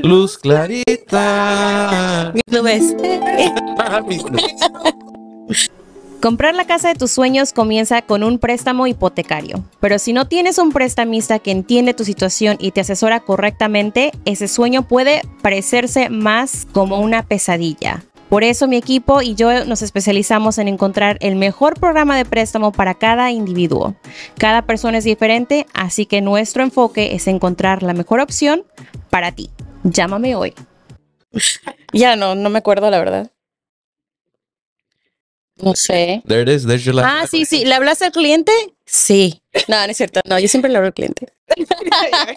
Luz clarita. Mis nubes. Mis nubes. Comprar la casa de tus sueños comienza con un préstamo hipotecario, pero si no tienes un prestamista que entiende tu situación y te asesora correctamente, ese sueño puede parecerse más como una pesadilla. Por eso mi equipo y yo nos especializamos en encontrar el mejor programa de préstamo para cada individuo. Cada persona es diferente, así que nuestro enfoque es encontrar la mejor opción para ti. Llámame hoy. ya no, no me acuerdo la verdad. No sé. There it is, there's your Ah, sí, sí. ¿Le hablas al cliente? Sí. No, no es cierto. No, yo siempre le hablo al cliente.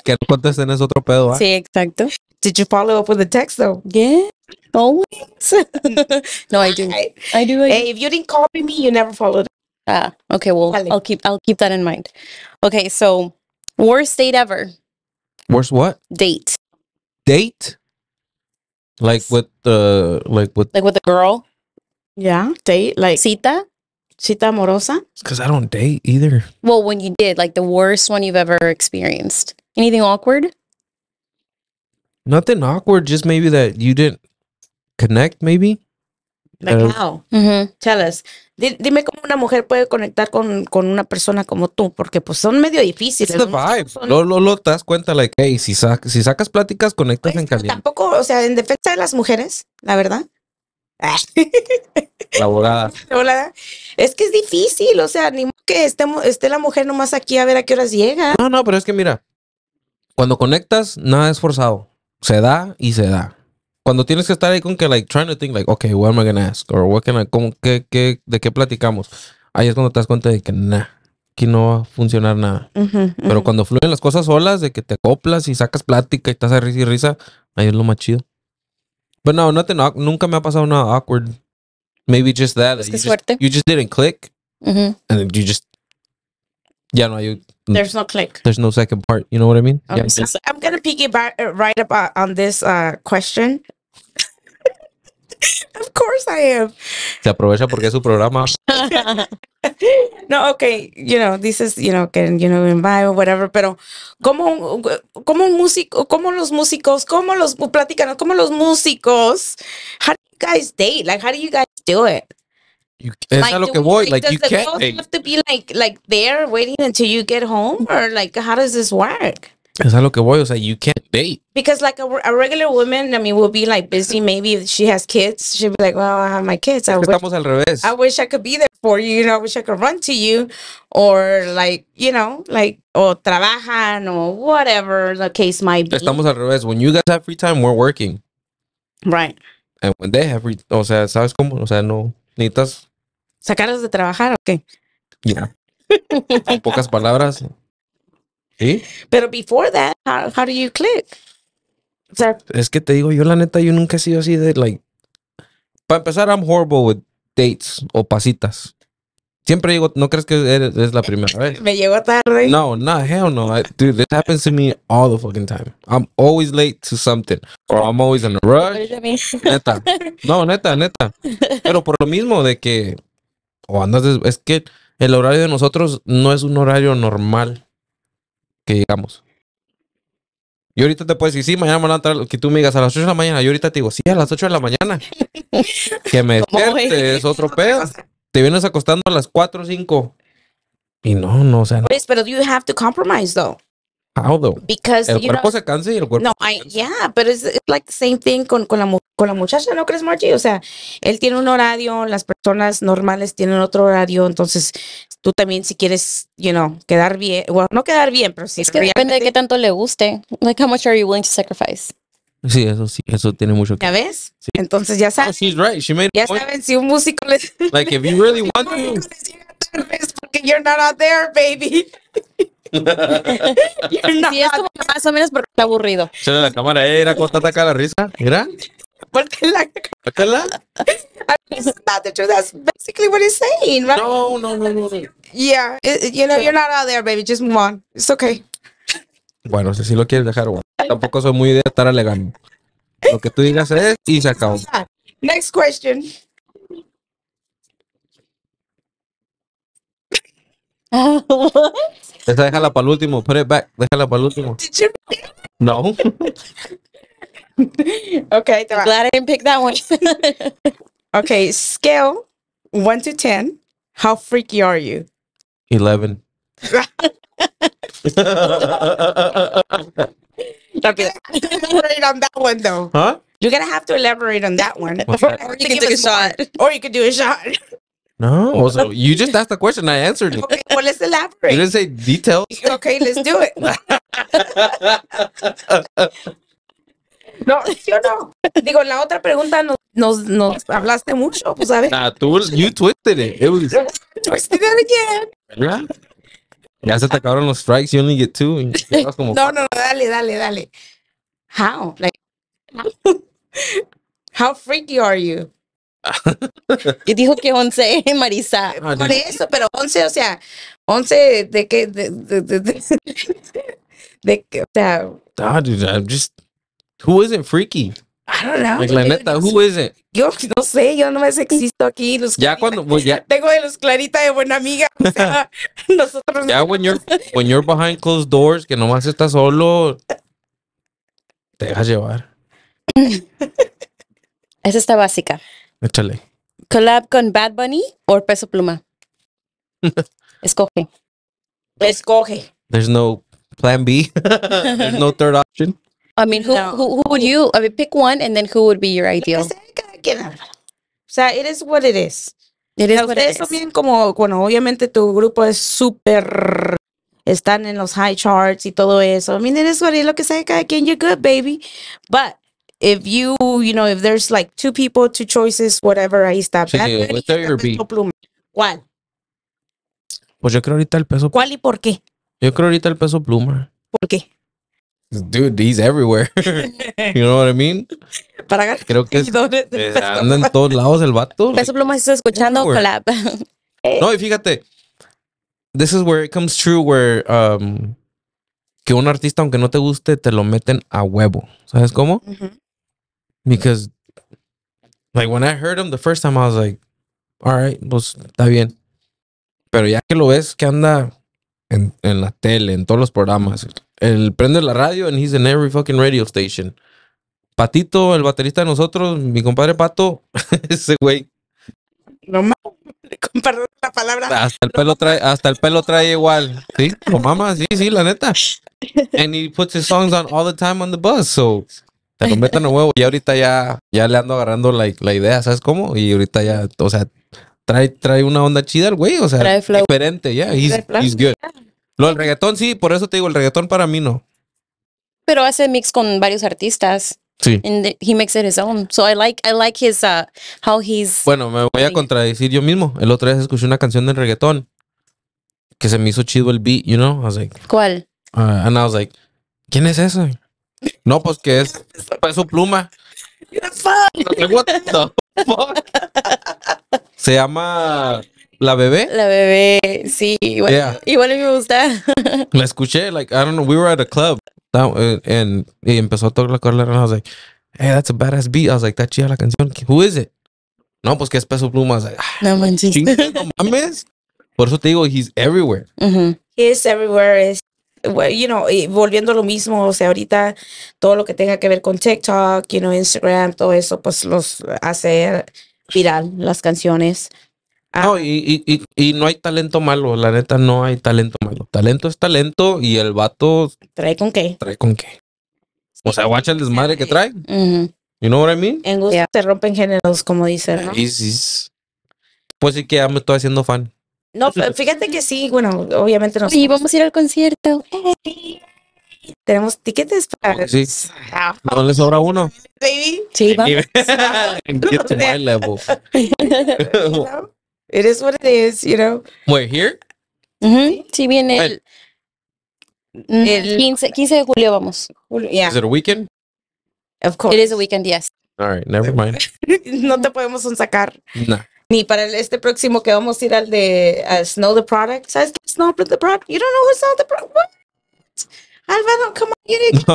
que no contesten es otro pedo, ¿ah? Sí, exacto. Did you follow up with the text though? Yeah. Always. [laughs] no, I do. I, I do. I hey, if you didn't copy me, you never followed. Ah, okay. Well, Dale. I'll keep I'll keep that in mind. Okay, so worst date ever. Worst what? Date. Date. Like with the like with like with the girl. Yeah, date like cita, cita amorosa. Because I don't date either. Well, when you did, like the worst one you've ever experienced. Anything awkward? Nothing awkward. Just maybe that you didn't connect. Maybe. Like uh, how? Mm-hmm. Tell us. Dime cómo una mujer puede conectar con, con una persona como tú, porque pues son medio difíciles. the vibe. Lo, lo, lo, te das cuenta, like, hey, si, sac si sacas pláticas, conectas pues, en caliente. Tampoco, o sea, en defensa de las mujeres, la verdad, [laughs] La abogada. Es que es difícil, o sea, ni que esté, la mujer nomás aquí a ver a qué horas llega. No, no, pero es que mira, cuando conectas, nada es forzado. Se da y se da. Cuando tienes que estar ahí con que, like, trying to think, like, okay, what am I gonna ask? Or what can I, como, qué, ¿de qué platicamos? Ahí es cuando te das cuenta de que, nada, aquí no va a funcionar nada. Pero cuando fluyen las cosas solas, de que te acoplas y sacas plática y estás a risa y risa, ahí es lo más chido. But no, nothing. Nunca me ha pasado nada awkward. Maybe just that. you, just, you, just, didn't click, mm-hmm. and you just yeah, no, you. There's no click. There's no second part. You know what I mean? Okay, yeah. So I'm gonna piggyback uh, right about uh, on this uh, question. [laughs] of course I am. Se aprovecha porque es su programa. [laughs] no, ok, you know, is, you know, que, you know, invite or whatever, pero ¿cómo, cómo un músico, cómo los músicos, cómo los, platican, cómo los músicos, how do you guys date? Like, how do you guys do it? You, es like, lo que voy, like, you have to be like, like there waiting until you get home or like, how does this work? That's how it was. Like you can't date because like a, a, regular woman, I mean, will be like busy. Maybe if she has kids, she'll be like, "Well, I have my kids. I wish, I wish I could be there for you. You know, I wish I could run to you, or like you know, like or trabajan or whatever the case might be." Estamos al revés. When you guys have free time, we're working. Right. And when they have free, o sea, sabes cómo, o sea, no necesitas sacarlos de trabajar, ¿o okay? qué? Yeah. en pocas palabras. Pero before that, how, how do you click? es que te digo, yo la neta, yo nunca he sido así de, like, para empezar, I'm horrible with dates o pasitas. Siempre digo, ¿no crees que eres, es la primera vez? [laughs] Me llego tarde. No, no, hell no. dude, this happens to me all the fucking time. I'm always late to something. Or I'm always in a rush. neta. No, neta, neta. Pero por lo mismo de que... O andas... Es que el horario de nosotros no es un horario normal que digamos. Y ahorita te puedes decir, sí, mañana me a entrar, que tú me digas a las 8 de la mañana. Yo ahorita te digo, sí, a las 8 de la mañana. [laughs] que me despiertes, otro pedo. Te vienes acostando a las 4 o 5. Y no, no, o sea. No. But, pues, you have to compromise, though. How though? Because el cuerpo se cansa y el cuerpo. No, I, yeah, but it's, like the same thing con, con, la, con la muchacha, ¿no crees, Margie? O sea, él tiene un horario, las personas normales tienen otro horario, entonces tú también si quieres, you know, quedar bien, bueno, no quedar bien, pero si es que depende de qué tanto le guste. Like how much are you willing to sacrifice? Sí, eso sí, eso tiene mucho que ¿Ya ves? Entonces ya sabes. Oh, right. She made ya saben si un músico les Like if you really [laughs] want to. you're not out there, baby. [laughs] [laughs] y es como más o menos porque está aburrido. Echale la cámara, eh, era ¿eh? atacar la risa, era. porque la [laughs] the That's basically what he's saying, right? No, no, no, no. no. Yeah, it, you know, you're not out there, baby. Just move on. It's okay. Bueno, si sí lo quieres dejar, bueno. tampoco soy muy de estar alegando. Lo que tú digas es y se acabó. Next question. [laughs] what? Esa déjala para el último. Put it back. Déjala para el último. Did you... No. [laughs] okay. I'm glad I didn't pick that one. [laughs] okay. Scale 1 to 10. How freaky are you? 11. [laughs] You're gonna have to elaborate on that one though. Huh? You're gonna have to elaborate on that one. or you can take a shot. Or you could do a shot. No. Oh, so you just asked the question. I answered it. Okay, well, let's elaborate. You didn't say details. Okay, let's do it. [laughs] no, [laughs] yo no. Digo, la otra pregunta no, nos, nos hablaste mucho, pues a Nah, tú, you twisted it. It was. [laughs] twisted it again. ¿verdad? Ya se te acabaron los strikes. You only get two. Como no, no, no, dale, dale, dale. How? Like, how freaky are you? y dijo que 11, [laughs] Marisa. Ah, Por eso, pero 11, o sea, 11 de que. De, de, [laughs] que, o sea. ah just. Who isn't freaky? I don't know. Like, la neta, who isn't? Yo no sé, yo no más existo aquí. ya cuando. Pues, ya. Tengo de los Clarita de buena amiga. O sea, [laughs] nosotros. Ya, when you're, when you're behind closed doors, que nomás estás solo, te dejas llevar. Esa está básica. Échale. Collab con Bad Bunny o Peso Pluma. [laughs] Escoge. Escoge. There's no plan B. [laughs] There's no third option. I mean, who, no. who, who would you, I mean, pick one and then who would be your ideal? O sea, it is what it is. It is what it is. también como, bueno, obviamente tu grupo es súper, están en los high charts y todo eso. I mean, it is what it is, lo que sea cada quien, you're good, baby. But if you, you know, if there's like two people, two choices, whatever, ahí está. Sí, ¿Cuál? Pues yo creo ahorita el peso. ¿Cuál y por qué? Yo creo ahorita el peso pluma. ¿Por qué? Dude, he's everywhere. [laughs] you know what I mean? Para creo que es, es, eh, en todos lados el vato. Peso pluma está escuchando collab. [laughs] no, y fíjate. This is where it comes true where um, que un artista aunque no te guste te lo meten a huevo. ¿Sabes cómo? Because, like, when I heard him the first time, I was like, all right, pues está bien. Pero ya que lo ves que anda en, en la tele, en todos los programas, él prende la radio and he's in every fucking radio station. Patito, el baterista de nosotros, mi compadre Pato, [laughs] ese güey. No mames la palabra. Hasta el pelo trae, hasta el pelo trae igual. Sí, lo mama, sí, sí, la neta. [laughs] And he puts his songs on all the time on the bus, so se convierte en huevo y ahorita ya, ya le ando agarrando la, la, idea, ¿sabes cómo? Y ahorita ya, o sea, trae, trae una onda chida el güey, o sea, diferente, ya, yeah, good. Lo del reggaetón sí, por eso te digo, el reggaetón para mí no. Pero hace mix con varios artistas. Sí. And he makes it his own. So I like, I like his, uh, how he's. Bueno, me voy a contradecir yo mismo. El otro día escuché una canción de reggaetón que se me hizo chido el beat, you know? I was like, ¿Cuál? Uh, and I was like, ¿quién es eso? No, pues que es, es pues, su pluma. Se llama La Bebé. La Bebé, sí, igual, igual me gusta. La escuché, like, I don't know, we were at a club. Eh, and, y empezó a tocar la and I was like, hey, that's a badass beat. I was like, that la canción. Who is it? No, pues que es Peso Pluma. I was like, ah, no manches. Por eso te digo, he's everywhere. He's is everywhere you y volviendo a lo mismo, o sea, ahorita todo lo que tenga que ver con TikTok, you Instagram, todo eso, pues los hace viral las canciones. Ah. no, y, y, y, y, no hay talento malo, la neta no hay talento malo. Talento es talento y el vato... ¿Trae con qué? Trae con qué. O sea, guacha el desmadre que trae. You know what I mean? En gusto se rompen géneros, como dicen, Pues sí que ya me estoy haciendo fan. No, pues, fíjate que sí, bueno, obviamente no. Y vamos a ir al concierto. Tenemos tiquetes para. Oh, sí. Ah. ¿No les sobra uno? Baby. Sí, vamos. Get to my level. it is what it is, you know. We're here. Mhm. Sí, viene el, mm, el 15, 15, de julio, vamos. yeah. Is it a weekend? Of course. It is a weekend, yes. All right, never mind. [laughs] no te podemos sacar. No ni para este próximo que vamos a ir al de Snow the Product. ¿Sabes Snow the Product? You don't know who Snow the Product? What? Álvaro, come on, you [laughs] need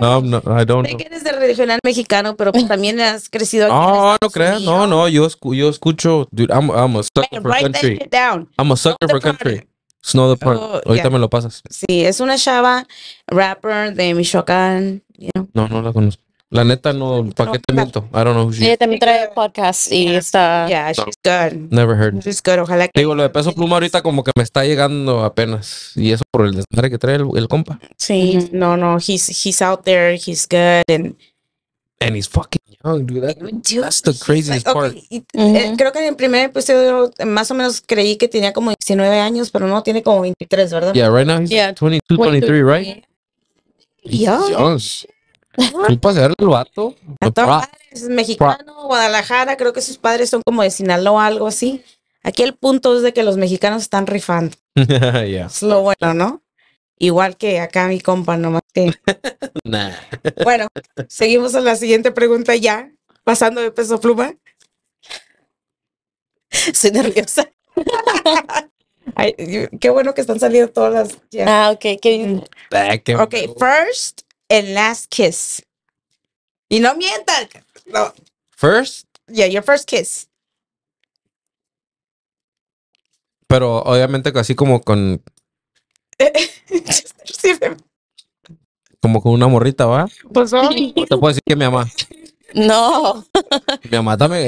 no, no, no, I don't. Sé que eres de regional mexicano, pero pues también has crecido aquí. Oh, no creas, no, no, yo, escu yo escucho, dude, I'm, I'm a sucker Man, for write country. That down. I'm a sucker for country. Snow the Product. Ahorita me lo pasas. Sí, es una chava rapper de Michoacán. No, no la conozco. La neta no, ¿para qué te miento? I don't know who she Ella también trae podcast y está. Yeah, she's good. Never heard. She's good, ojalá que. Digo, lo de peso pluma ahorita como que me está llegando apenas. Y eso por el desmadre que trae el, el compa. Sí, no, no. He's, out there, he's good. And, and he's fucking young, dude. That, that's the craziest part. Eh, creo que en el primer episodio más o menos creí que tenía como 19 años, pero no, tiene como 23, ¿verdad? Yeah, right now he's 22, 23, right? Yeah. Young. Pues, el pues, Es mexicano, Guadalajara, creo que sus padres son como de Sinaloa, algo así. Aquí el punto es de que los mexicanos están rifando. [laughs] Es lo bueno, ¿no? Igual que acá mi compa, nomás que. [laughs] Bueno, seguimos a la siguiente pregunta ya, pasando de peso pluma. [laughs] Soy nerviosa. qué bueno que están saliendo todas las. Ah, ok. bien. Ah, ok, first el last kiss. Y no mientas No. First? Yeah, your first kiss. Pero obviamente así como con... como con una morrita, ¿va? Pues [laughs] Te puedo decir que mi mamá. No. me mamá dame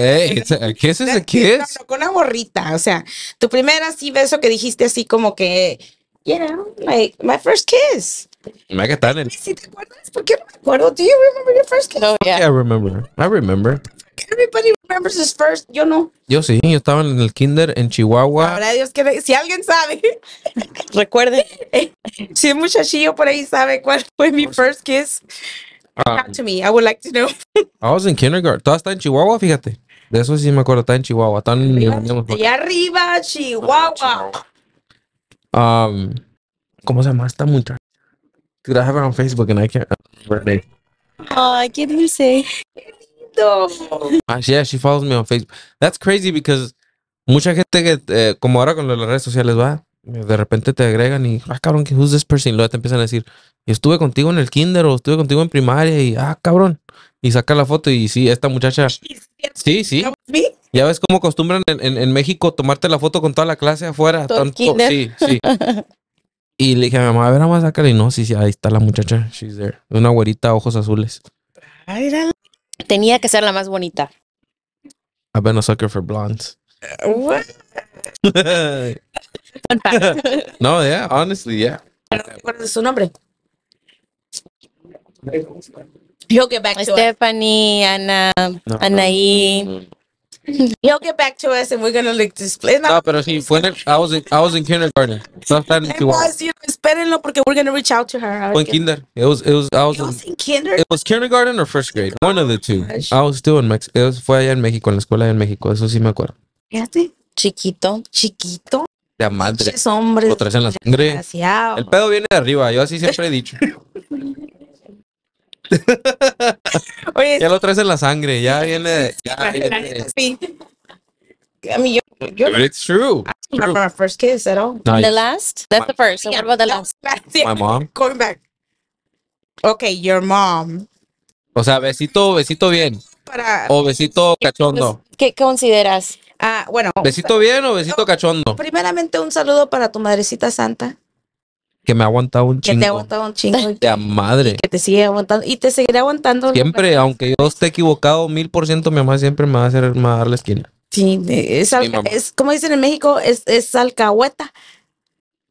¿Qué es ese kiss? con una morrita. O sea, tu primera así beso que dijiste así como que, you know, like, my first kiss. Me que está en el. Si te acuerdas, ¿por qué no me acuerdo? Do you remember your first kiss? Oh, yeah. I remember. I remember. Everybody remembers his first. Yo no. Yo sí, yo estaba en el kinder en Chihuahua. Ahora Dios que si alguien sabe, [laughs] recuerde. [laughs] si un muchachillo por ahí sabe cuál fue mi first kiss, uh, to me. I would like to know. [laughs] I was in kindergarten. está en Chihuahua, fíjate. De eso sí me acuerdo, está en Chihuahua. Está en, allá arriba, Chihuahua. Um, ¿Cómo se llama esta muchacha? Dude, I have her on Facebook and I can't remember her qué dulce. No. Ah, yeah, she follows me on Facebook. That's crazy because mucha gente que, eh, como ahora con las redes sociales, va, de repente te agregan y, ah, cabrón, who's this person? Y luego te empiezan a decir, estuve contigo en el kinder o estuve contigo en primaria y, ah, cabrón. Y saca la foto y sí, esta muchacha. Sí, sí. Ya ves cómo acostumbran en, en, México tomarte la foto con toda la clase afuera. sí, sí. [laughs] Y le dije a mi mamá, a ver, vamos a sacarle. Y no, sí, ahí está la muchacha. She's there. Una güerita, ojos azules. Tenía que ser la más bonita. I've been a sucker for blondes. What? [laughs] no, yeah, honestly, yeah. ¿Cuál es su nombre? get back to Stephanie, Ana, Anaí. Yo get back to us and we're gonna like display. No, pero sí, fue en el, I was in, I was in kindergarten. No está en it was, you know, espérenlo porque we're gonna reach out to her. Fue en kinder. It was, it was, I was, it was in, kindergarten. It was kindergarten or first grade. One of the two. Oh I was still in Mexico. Fue allá en México, en la escuela en México. Eso sí me acuerdo. ¿Qué hace? chiquito, chiquito. La madre. Hombres, lo la sangre. El pedo viene de arriba. Yo así siempre he dicho. [laughs] [laughs] Oye, ya lo traes en la sangre, ya viene. Ya [laughs] viene. I mean, you're, you're but it's true. I don't remember my first kiss at all. the last? That's my, the first. yeah, what about the last? My mom. Going back. Okay, your mom. O sea, besito, besito bien. Para, o besito cachondo. Pues, ¿Qué consideras? Ah, bueno. ¿Besito bien o besito cachondo? Primeramente, un saludo para tu madrecita santa que me ha aguantado un chingo. Que te ha aguantado un chingo. te [laughs] que, madre. que te sigue aguantando y te seguiré aguantando. Siempre, aunque yo esté equivocado mil por ciento, mi mamá siempre me va a hacer, me dar la esquina. Sí, es, es como dicen en México, es, es alcahueta.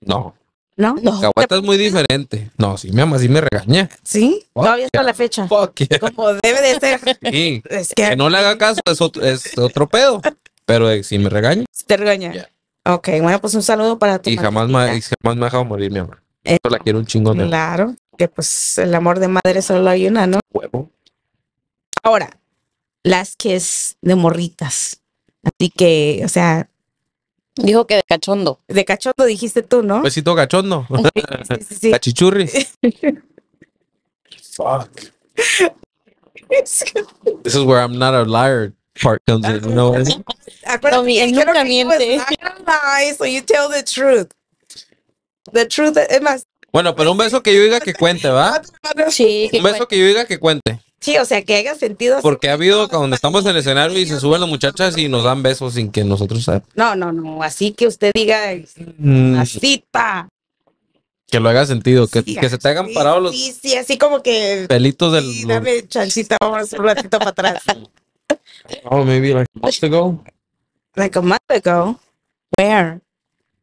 No. No, no. Alcahueta es muy diferente. No, sí, mi mamá sí me regaña. Sí, todavía está la fecha. Fuck Como debe de ser. [laughs] Sí. [laughs] Es que... que... no le haga caso es otro, es otro pedo, pero eh, si me regaña. Te regaña. Ok, bueno, pues un saludo para tu Y jamás me, jamás me ha dejado morir, mi mamá. Eh, la quiero un chingón. de. Claro, que pues el amor de madre solo hay una, ¿no? Huevo. Ahora, las que es de morritas. Así que, o sea. Dijo que de cachondo. De cachondo dijiste tú, ¿no? Besito cachondo. [laughs] sí, sí, sí. Cachichurri. [laughs] Fuck. This is where I'm not a liar part comes in. No, él nunca miente. Liar, lie, so you tell the truth. The truth, es más. Bueno, pero un beso que yo diga que cuente, ¿va? Sí, un beso que yo diga que cuente. Sí, o sea, que haga sentido. Porque ha habido cuando estamos en el escenario y se suben las muchachas y nos dan besos sin que nosotros sepamos. No, no, no. Así que usted diga, mm. así Que lo haga sentido, que, se te hagan sí, los. Sí, así como que. Pelitos del. dame chancita, vamos un ratito para atrás. Oh, maybe like a month ago. Like a month ago. Where?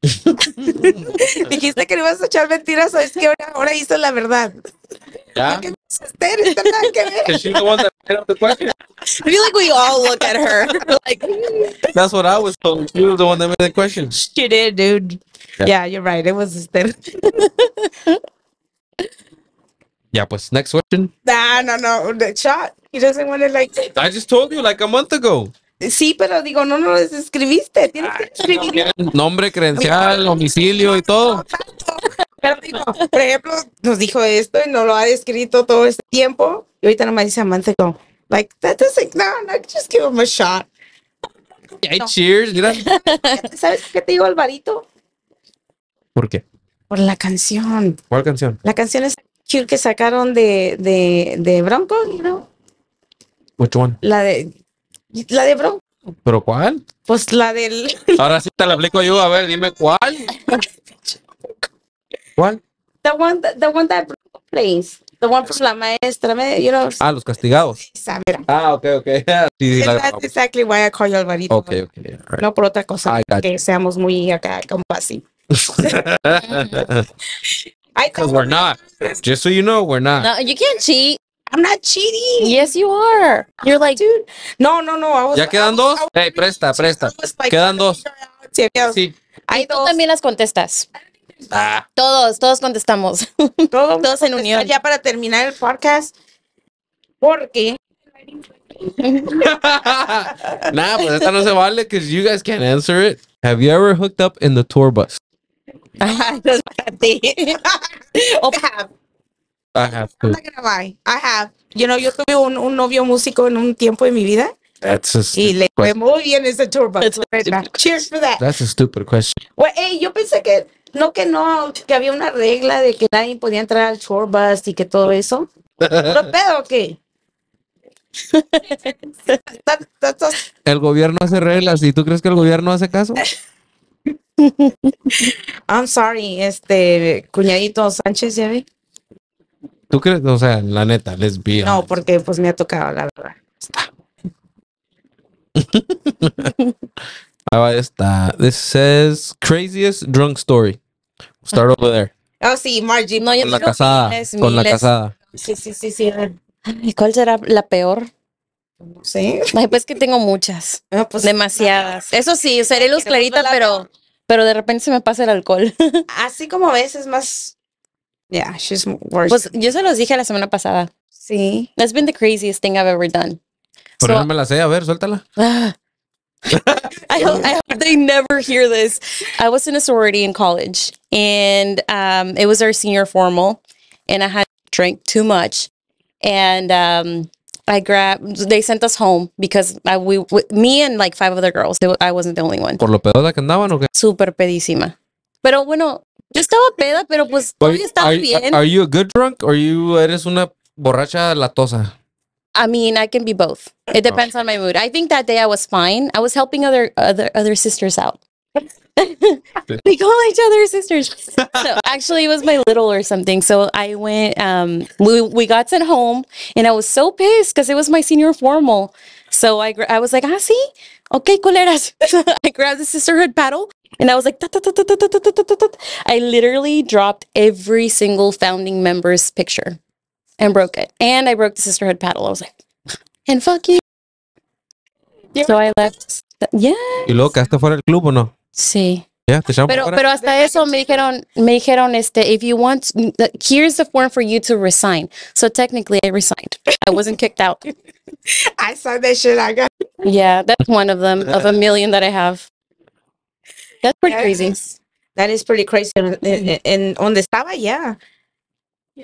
[laughs] Dijiste que no ibas a echar mentiras, es que ahora, ahora hizo la verdad. Yeah. she the one that made up the question. I feel like we all look at her like. That's what I was told. She was the one that made the question. She did, dude. Yeah, yeah you're right. It was Esther. [laughs] yeah, what's next question? Nah, no, no, the shot. He doesn't want to like. I just told you like a month ago. Sí, pero digo, no no lo escribiste. Tienes que escribir. Nombre, credencial, domicilio y todo. Pero digo, por ejemplo, nos dijo esto y no lo ha escrito todo este tiempo. Y ahorita no nomás dice amante. como, like, that doesn't, no, no, just give him a shot. Yeah, cheers, [laughs] ¿Sabes qué te digo, Alvarito? ¿Por qué? Por la canción. ¿Cuál canción? La canción es cute que sacaron de, de, de Bronco, ¿no? know? Which one? La de la de bro ¿Pero cuál? Pues la del. [laughs] Ahora sí te la aplico yo, a ver, dime cuál. ¿Cuál? The one, the one that broke, plays. The one from la maestra. You know. Ah, los castigados. Ah, ok, ok. [laughs] That's exactly why I call you Alvarito. Okay, okay. Right. No por otra cosa, que seamos muy acá compasivos. [laughs] I Because we're not. Just so you know, we're not. No, you can't cheat. I'm not cheating. Yes, you are. You're like, dude, no, no, no. I was, ya quedan dos. hey, presta, presta. quedan dos. Sí. Hay tú también las contestas. Ah. Todos, todos contestamos. [laughs] Todos, en unión. Ya para terminar el podcast, porque. [laughs] nah, pues esta no se vale, because you guys can't answer it. Have you ever hooked up in the tour bus? Espérate. [laughs] Ah, I have to. I'm I have. You know, yo tuve un, un novio músico en un tiempo de mi vida. That's a y le fue muy bien ese tour bus. Cheers for that. That's a stupid question. Well, hey, yo pensé que no que no que había una regla de que nadie podía entrar al tour bus y que todo eso. ¿Pero [laughs] pedo qué? el gobierno hace reglas y tú crees que el gobierno hace caso. [laughs] I'm sorry, este cuñadito Sánchez, ya ve. ¿Tú crees? O sea, la neta, les No, porque pues me ha tocado, la verdad. Está. [laughs] Ahí está. This is craziest drunk story. start over there. Oh, sí, Margie. No, yo con la casada. con la casada. Sí, sí, sí, sí. ¿Y ¿Cuál será la peor? No sé. Ay, pues que tengo muchas. Ah, pues, Demasiadas. Eso sí, seré luz pues, clarita, pero, pero de repente se me pasa el alcohol. [laughs] Así como a veces más Yeah, she's worse. Pues yo se los dije la semana pasada. Sí. That's been the craziest thing I've ever done. Pero so, no me la sé, a ver, suéltala. [laughs] I, hope, I, hope, they never hear this. I was in a sorority in college, and um, it was our senior formal, and I had drank too much, and um, I grabbed. They sent us home because I, we, me and like five other girls. I wasn't the only one. Por lo pedoda que andaban o qué? Super pedísima. Pero bueno, Yo estaba peda, pero pues todavía estaba bien. Are you a good drunk or you eres una borracha latosa? I mean, I can be both. It depends on my mood. I think that day I was fine. I was helping other other other sisters out. [laughs] we call each other sisters. so actually, it was my little or something. So I went. Um, we we got sent home, and I was so pissed because it was my senior formal. So I I was like, ah, see, okay, coleras. [laughs] I grabbed the sisterhood paddle and I was like, I literally dropped every single founding member's picture and broke it. And I broke the sisterhood paddle. I was like, and fuck you. Yeah. So I left. Yeah. ¿Y luego quedaste fuera del club o no? Sí. Yeah, te pero, pero hasta eso me dijeron, me dijeron, este, if you want, here's the form for you to resign. So technically I resigned. I wasn't kicked out. I saw that shit. I got. Yeah, that's one of them, of a million that I have. That's pretty yeah. crazy. That is pretty crazy. And, and, mm-hmm. on the saba, yeah.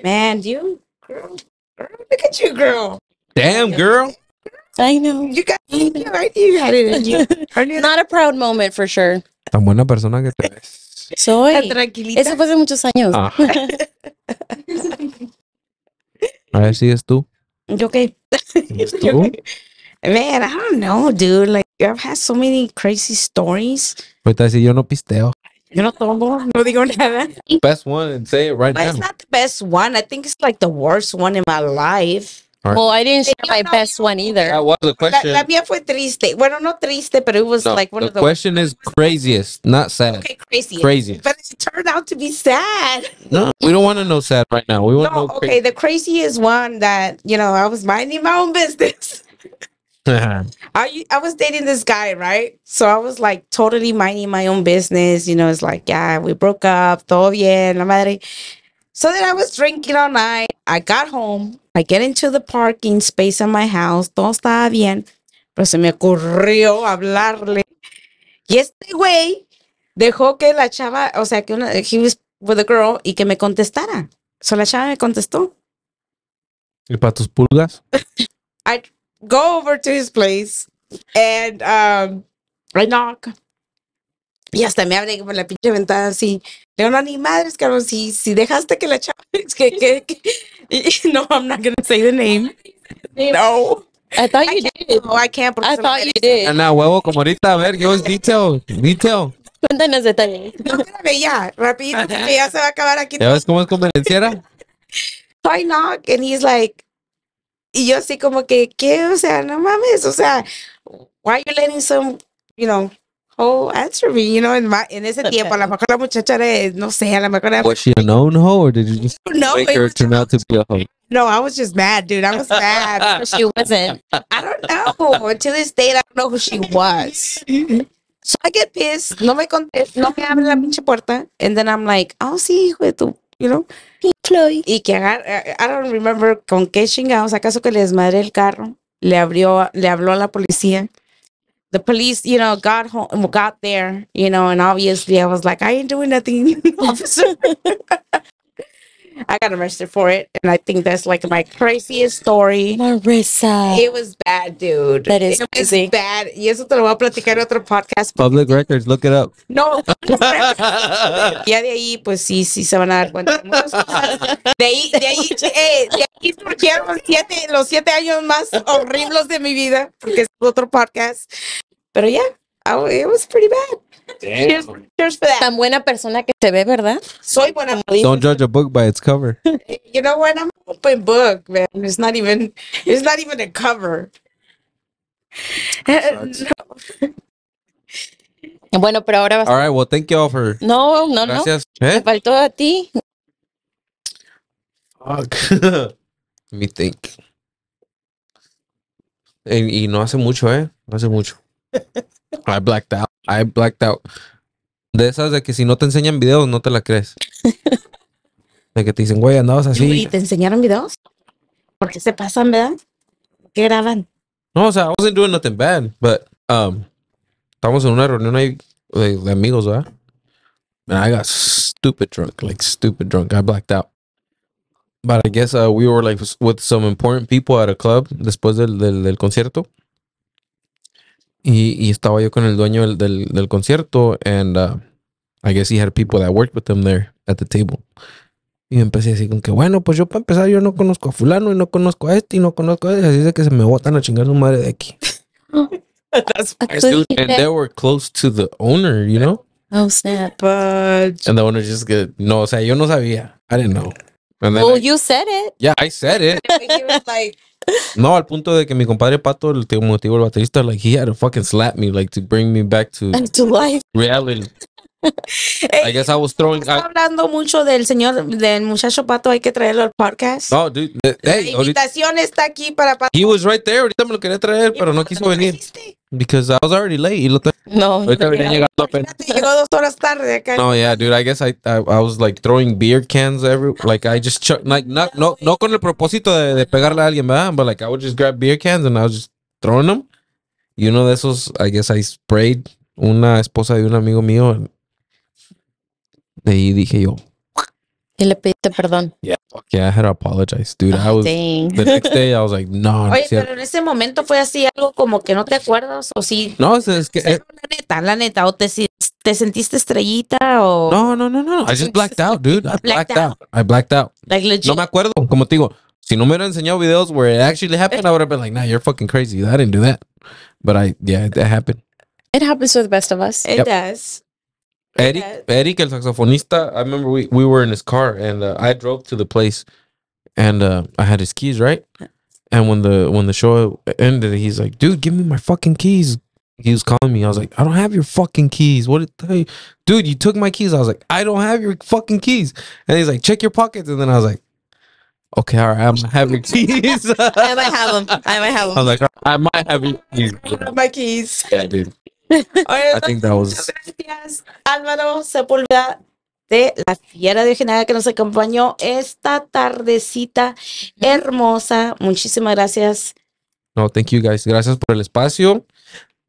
Man, you girl, girl, look at you, girl. Damn, girl. I know. You got it right there. You [laughs] had it. You. Not a proud moment for sure. Tan buena persona que te ves. Soy. Eso fue hace muchos años. Ah. [laughs] A ver, si es tú. ¿Yo qué? ¿Sigues tú? [laughs] Man, I don't know, dude. Like, I've had so many crazy stories. Ahorita decir, yo no pisteo. Yo no tomo, no digo nada. Best one and say it right but now. It's not the best one. I think it's like the worst one in my life. Well, I didn't share my know, best one either. That was the question. La, la mía fue triste. Bueno, no triste, but it was no, like one the of the question worst. is craziest, not sad. Okay, craziest. Craziest. But it turned out to be sad. No, we don't want to know sad right now. We want to know. Okay, crazy. the craziest one that you know I was minding my own business. [laughs] I [laughs] I was dating this guy, right? So I was like totally minding my own business. You know, it's like, yeah, we broke up, todo bien, la madre. So then I was drinking all night. I got home. I get into the parking space of my house. Todo estaba bien. Pero se me ocurrió hablarle. Y este güey dejó que la chava, o sea, que una, he was with a girl y que me contestara. So la chava me contestó. ¿Y para tus pulgas? [laughs] I go over to his place and um, I knock. Y hasta me abre por la pinche ventana así. Le digo, no, ni madres, cabrón, si, si dejaste que la chava... [laughs] Que, no, I'm not gonna say the name. No. I thought you did. No, I can't. I thought you did. Ana, huevo, como ahorita, a ver, yo es detail, detail. Cuéntanos detalles. [laughs] No, espérame, ya, rapidito, porque ya se va a acabar aquí. ¿Ya cómo es convenciera [laughs] so I knock and he's like, y yo así como que, ¿qué? O sea, no mames, o sea, why are you letting some, you know, hoe answer me, you know, en, ma en ese okay. tiempo, a lo [laughs] mejor la muchacha era, no sé, a lo mejor era... Was she a known hoe or did you just no, make her turn out to be a hoe? No, I was just mad, dude. I was mad. [laughs] she wasn't. I don't know. To this day, I don't know who she was. so I get pissed. No me, no me abre la pinche puerta. And then I'm like, oh, sí, hijo de tu you know. Chloe. Y que agarra, eh, I don't remember con qué chingados, acaso que le desmadré el carro, le abrió, le habló a la policía. The police, you know, got home, got there, you know, and obviously I was like, I ain't doing nothing, [laughs] officer. [laughs] I got arrested for it, and I think that's like my craziest story. Marissa, it was bad, dude. That is it crazy. Was bad. Y eso te lo voy a platicar en otro podcast. Public records, look it up. No. [laughs] ya de ahí, pues sí, sí se van a dar cuenta. De ahí, de ahí, eh, de ahí surgieron los siete, los siete años más horribles de mi vida, porque es otro podcast. Pero ya, yeah, it was pretty bad. Cheers, cheers for that. Tan buena persona que se ve, ¿verdad? Soy buena. Don't judge a book by its cover. [laughs] You know what? I'm open book, man. It's not even. It's not even a cover. No. [laughs] [laughs] Bueno, pero ahora vas. All right, well, thank you all for. No, no, Gracias. no. ¿Eh? Me faltó a ti. Fuck. Let me think. Y, eh, y no hace mucho, ¿eh? No hace mucho. I blacked out. I blacked out. De esas de que si no te enseñan videos, no te la crees. [laughs] De que te dicen, güey, andabas así. ¿Y te enseñaron videos? Porque se pasan, ¿verdad? ¿Qué graban? No, o sea, I wasn't doing nothing bad, but um, estamos en una reunión ahí de, amigos, ¿verdad? And I got stupid drunk, like stupid drunk. I blacked out. But I guess uh, we were like with some important people at a club después del, del concierto. Y, y estaba yo con el dueño del, del, del concierto, and uh, I guess he had people that worked with him there at the table. Y empecé así con que, bueno, pues yo para empezar, yo no conozco a fulano y no conozco a este y no conozco a este, así es de que se me botan a chingar su madre de aquí. [laughs] That's and they were close to the owner, you know? Oh, snap. And the owner just get, no, o sea, yo no sabía. I didn't know. well, you said it. Yeah, I said it. [laughs] he was like, [laughs] No, al punto de que mi compadre Pato, el motivo el baterista, like he had to fucking slap me, like to bring me back to, [laughs] to life. reality. I eh, I guess Está que hablando mucho del señor, del muchacho pato, hay que traerlo al podcast. No, dude, hey, la invitación está aquí para He was right there, ahorita me lo quería traer, pero no quiso venir. Because I was already late. Y no, ahorita venía llegando apenas. Llegó dos horas tarde acá. No, yeah, dude, I guess I, I, was like throwing beer cans every, like I just chuck, like not, no, no con el propósito de, de pegarle a alguien, ¿verdad? But like I would just grab beer cans and I was just throwing them. Y uno de esos, I guess I sprayed una esposa de un amigo mío de ahí dije yo. Y le pediste perdón. Yeah, fuck yeah, I had to apologize, dude. I ah, was, The next day I was like, no. Oye, pero en ese momento fue así algo como que no te acuerdas o sí. Si, no, es, que. Eh, la neta, la neta, o te, te sentiste estrellita o. No, no, no, no. I just blacked out, dude. I blacked, out. I blacked out. Like legit. No me acuerdo, como te digo. Si no me hubieran enseñado videos where it actually happened, I would have been like, nah, you're fucking crazy. I didn't do that. But I, yeah, that happened. It happens to the best of us. It does. Eric, Eric, el saxofonista. I remember we, we were in his car and uh, I drove to the place and uh, I had his keys, right? And when the when the show ended, he's like, "Dude, give me my fucking keys." He was calling me. I was like, "I don't have your fucking keys." What, did dude? You took my keys. I was like, "I don't have your fucking keys." And he's like, "Check your pockets." And then I was like, "Okay, all right, I'm gonna have your [laughs] keys." I might have them. I might have them. I was like, "I might have your keys." I have my keys. Yeah, dude. I Gracias, Álvaro Sepúlveda de la fiera de Ojinaga que nos acompañó esta tardecita hermosa. Muchísimas gracias. No, thank you guys. Gracias por el espacio.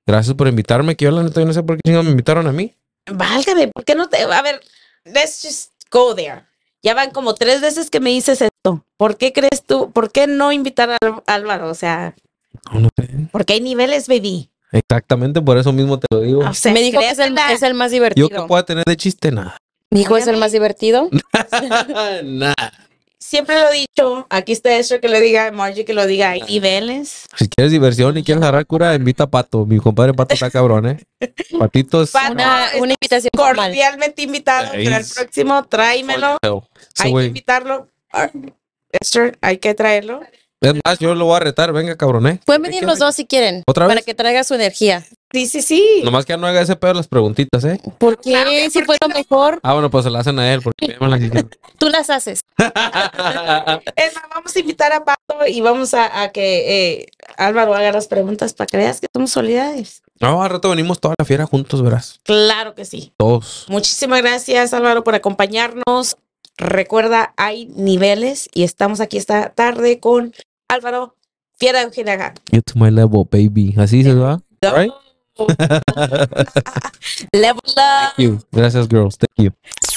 Gracias por invitarme. Que yo la neta no sé por qué me invitaron a mí. Válgame, ¿por qué no te? A ver, let's just go there. Ya van como tres veces que me dices esto. ¿Por qué crees tú? ¿Por qué no invitar a Álvaro? O sea, no sé. Porque hay niveles, baby. Exactamente, por eso mismo te lo digo. Ah, me dijo que es el, más divertido. Yo que pueda tener de chiste, nada. dijo es el más divertido? [laughs] nada. Siempre lo he dicho, aquí está Esther que le diga a Margie, que lo diga, ah. y Vélez Si quieres diversión y quieres agarrar cura, invita a Pato. Mi compadre Pato está cabrón, ¿eh? [laughs] Patitos. Pato, una, invitación cordialmente invitado. Para el próximo, tráemelo. hay que invitarlo. Ah, Esther, hay que traerlo. Es más, yo lo voy a retar, venga, cabroné. ¿eh? Pueden venir los dos si quieren. ¿Otra vez? Para que traiga su energía. Sí, sí, sí. Nomás que no haga ese pedo las preguntitas, ¿eh? ¿Por qué? si fue lo mejor. Ah, bueno, pues se la hacen a él, [laughs] Tú las haces. [laughs] vamos a invitar a Pato y vamos a, que eh, Álvaro haga las preguntas para que veas que somos soledades No, al rato venimos toda la fiera juntos, verás. Claro que sí. Todos. Muchísimas gracias, Álvaro, por acompañarnos. Recuerda, hay niveles y estamos aquí esta tarde con Álvaro, fiera Eugenia acá. It's my level, baby. Así se va. Right? [laughs] level up. Thank you. Gracias, girls. Thank you.